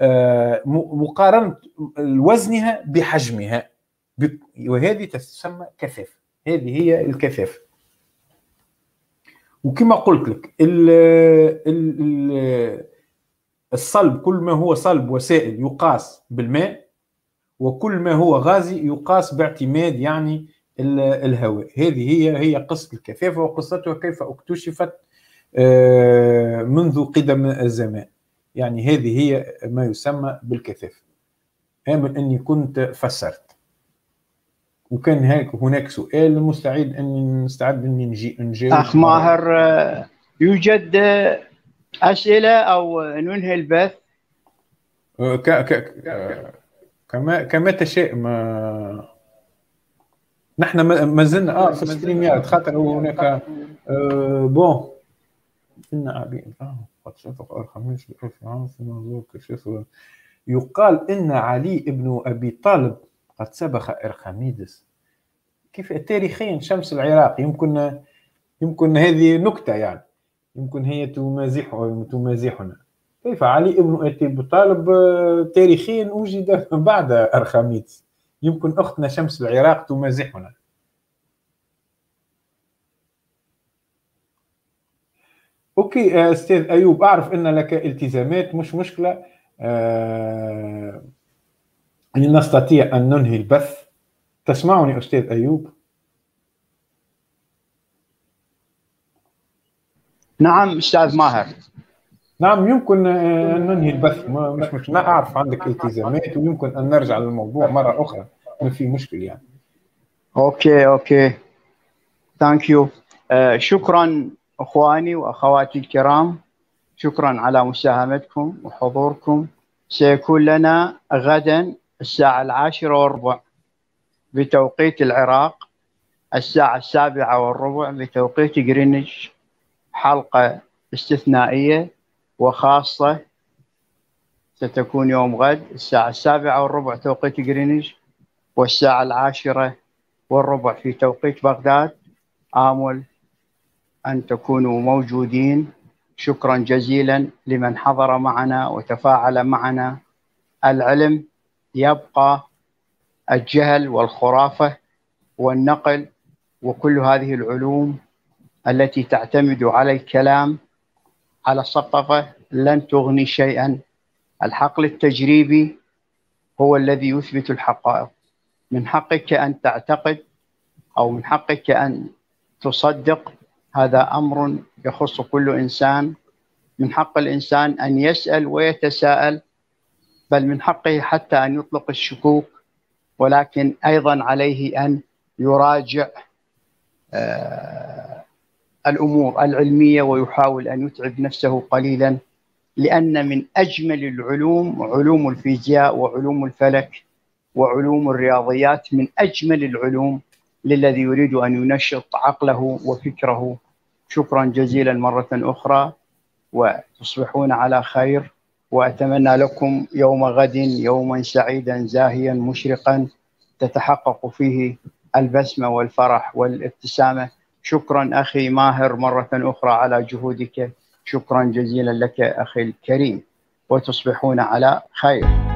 آه، مقارنة وزنها بحجمها وهذه تسمى كثافة هذه هي الكثافة وكما قلت لك ال ال ال الصلب كل ما هو صلب وسائل يقاس بالماء وكل ما هو غازي يقاس باعتماد يعني الهواء هذه هي هي قصة الكثافة وقصتها كيف اكتشفت آه، منذ قدم الزمان يعني هذه هي ما يسمى بالكثافة آمل أني كنت فسرت وكان هيك هناك سؤال مستعد أني نستعد أني نجي نجاوب أخ ماهر آه، يوجد اسئله او ننهي البث أه، ك... ك... كما كما تشاء ما نحن ما زلنا اه في ستريم يارد خاطر هناك أه، بون ان عبيد قد شفق الخميس بألف عام في يقال ان علي ابن ابي طالب قد سبق ارخميدس كيف تاريخيا شمس العراق يمكن يمكن هذه نكته يعني يمكن هي تمازحه تمازحنا كيف علي ابن ابي طالب آه، تاريخيا وجد بعد ارخميدس يمكن اختنا شمس العراق تمازحنا اوكي آه، استاذ ايوب اعرف ان لك التزامات مش مشكله أه... نستطيع ان ننهي البث تسمعني استاذ ايوب نعم استاذ ماهر نعم يمكن آه، ان ننهي البث مش مش ما اعرف عندك التزامات ويمكن ان نرجع للموضوع مره اخرى ما في مشكله يعني اوكي اوكي ثانك آه، يو شكرا اخواني واخواتي الكرام شكرا على مساهمتكم وحضوركم سيكون لنا غدا الساعة العاشرة والربع بتوقيت العراق الساعة السابعة والربع بتوقيت جرينتش حلقة استثنائية وخاصة ستكون يوم غد الساعة السابعة والربع توقيت جرينيش والساعة العاشرة والربع في توقيت بغداد آمل أن تكونوا موجودين شكرا جزيلا لمن حضر معنا وتفاعل معنا العلم يبقى الجهل والخرافة والنقل وكل هذه العلوم التي تعتمد على الكلام على الصفقة لن تغني شيئا الحقل التجريبي هو الذي يثبت الحقائق من حقك أن تعتقد أو من حقك أن تصدق هذا أمر يخص كل إنسان من حق الإنسان أن يسأل ويتساءل بل من حقه حتى أن يطلق الشكوك ولكن أيضا عليه أن يراجع آه، الامور العلميه ويحاول ان يتعب نفسه قليلا لان من اجمل العلوم علوم الفيزياء وعلوم الفلك وعلوم الرياضيات من اجمل العلوم للذي يريد ان ينشط عقله وفكره شكرا جزيلا مره اخرى وتصبحون على خير واتمنى لكم يوم غد يوما سعيدا زاهيا مشرقا تتحقق فيه البسمه والفرح والابتسامه شكرا اخي ماهر مره اخرى على جهودك شكرا جزيلا لك اخي الكريم وتصبحون على خير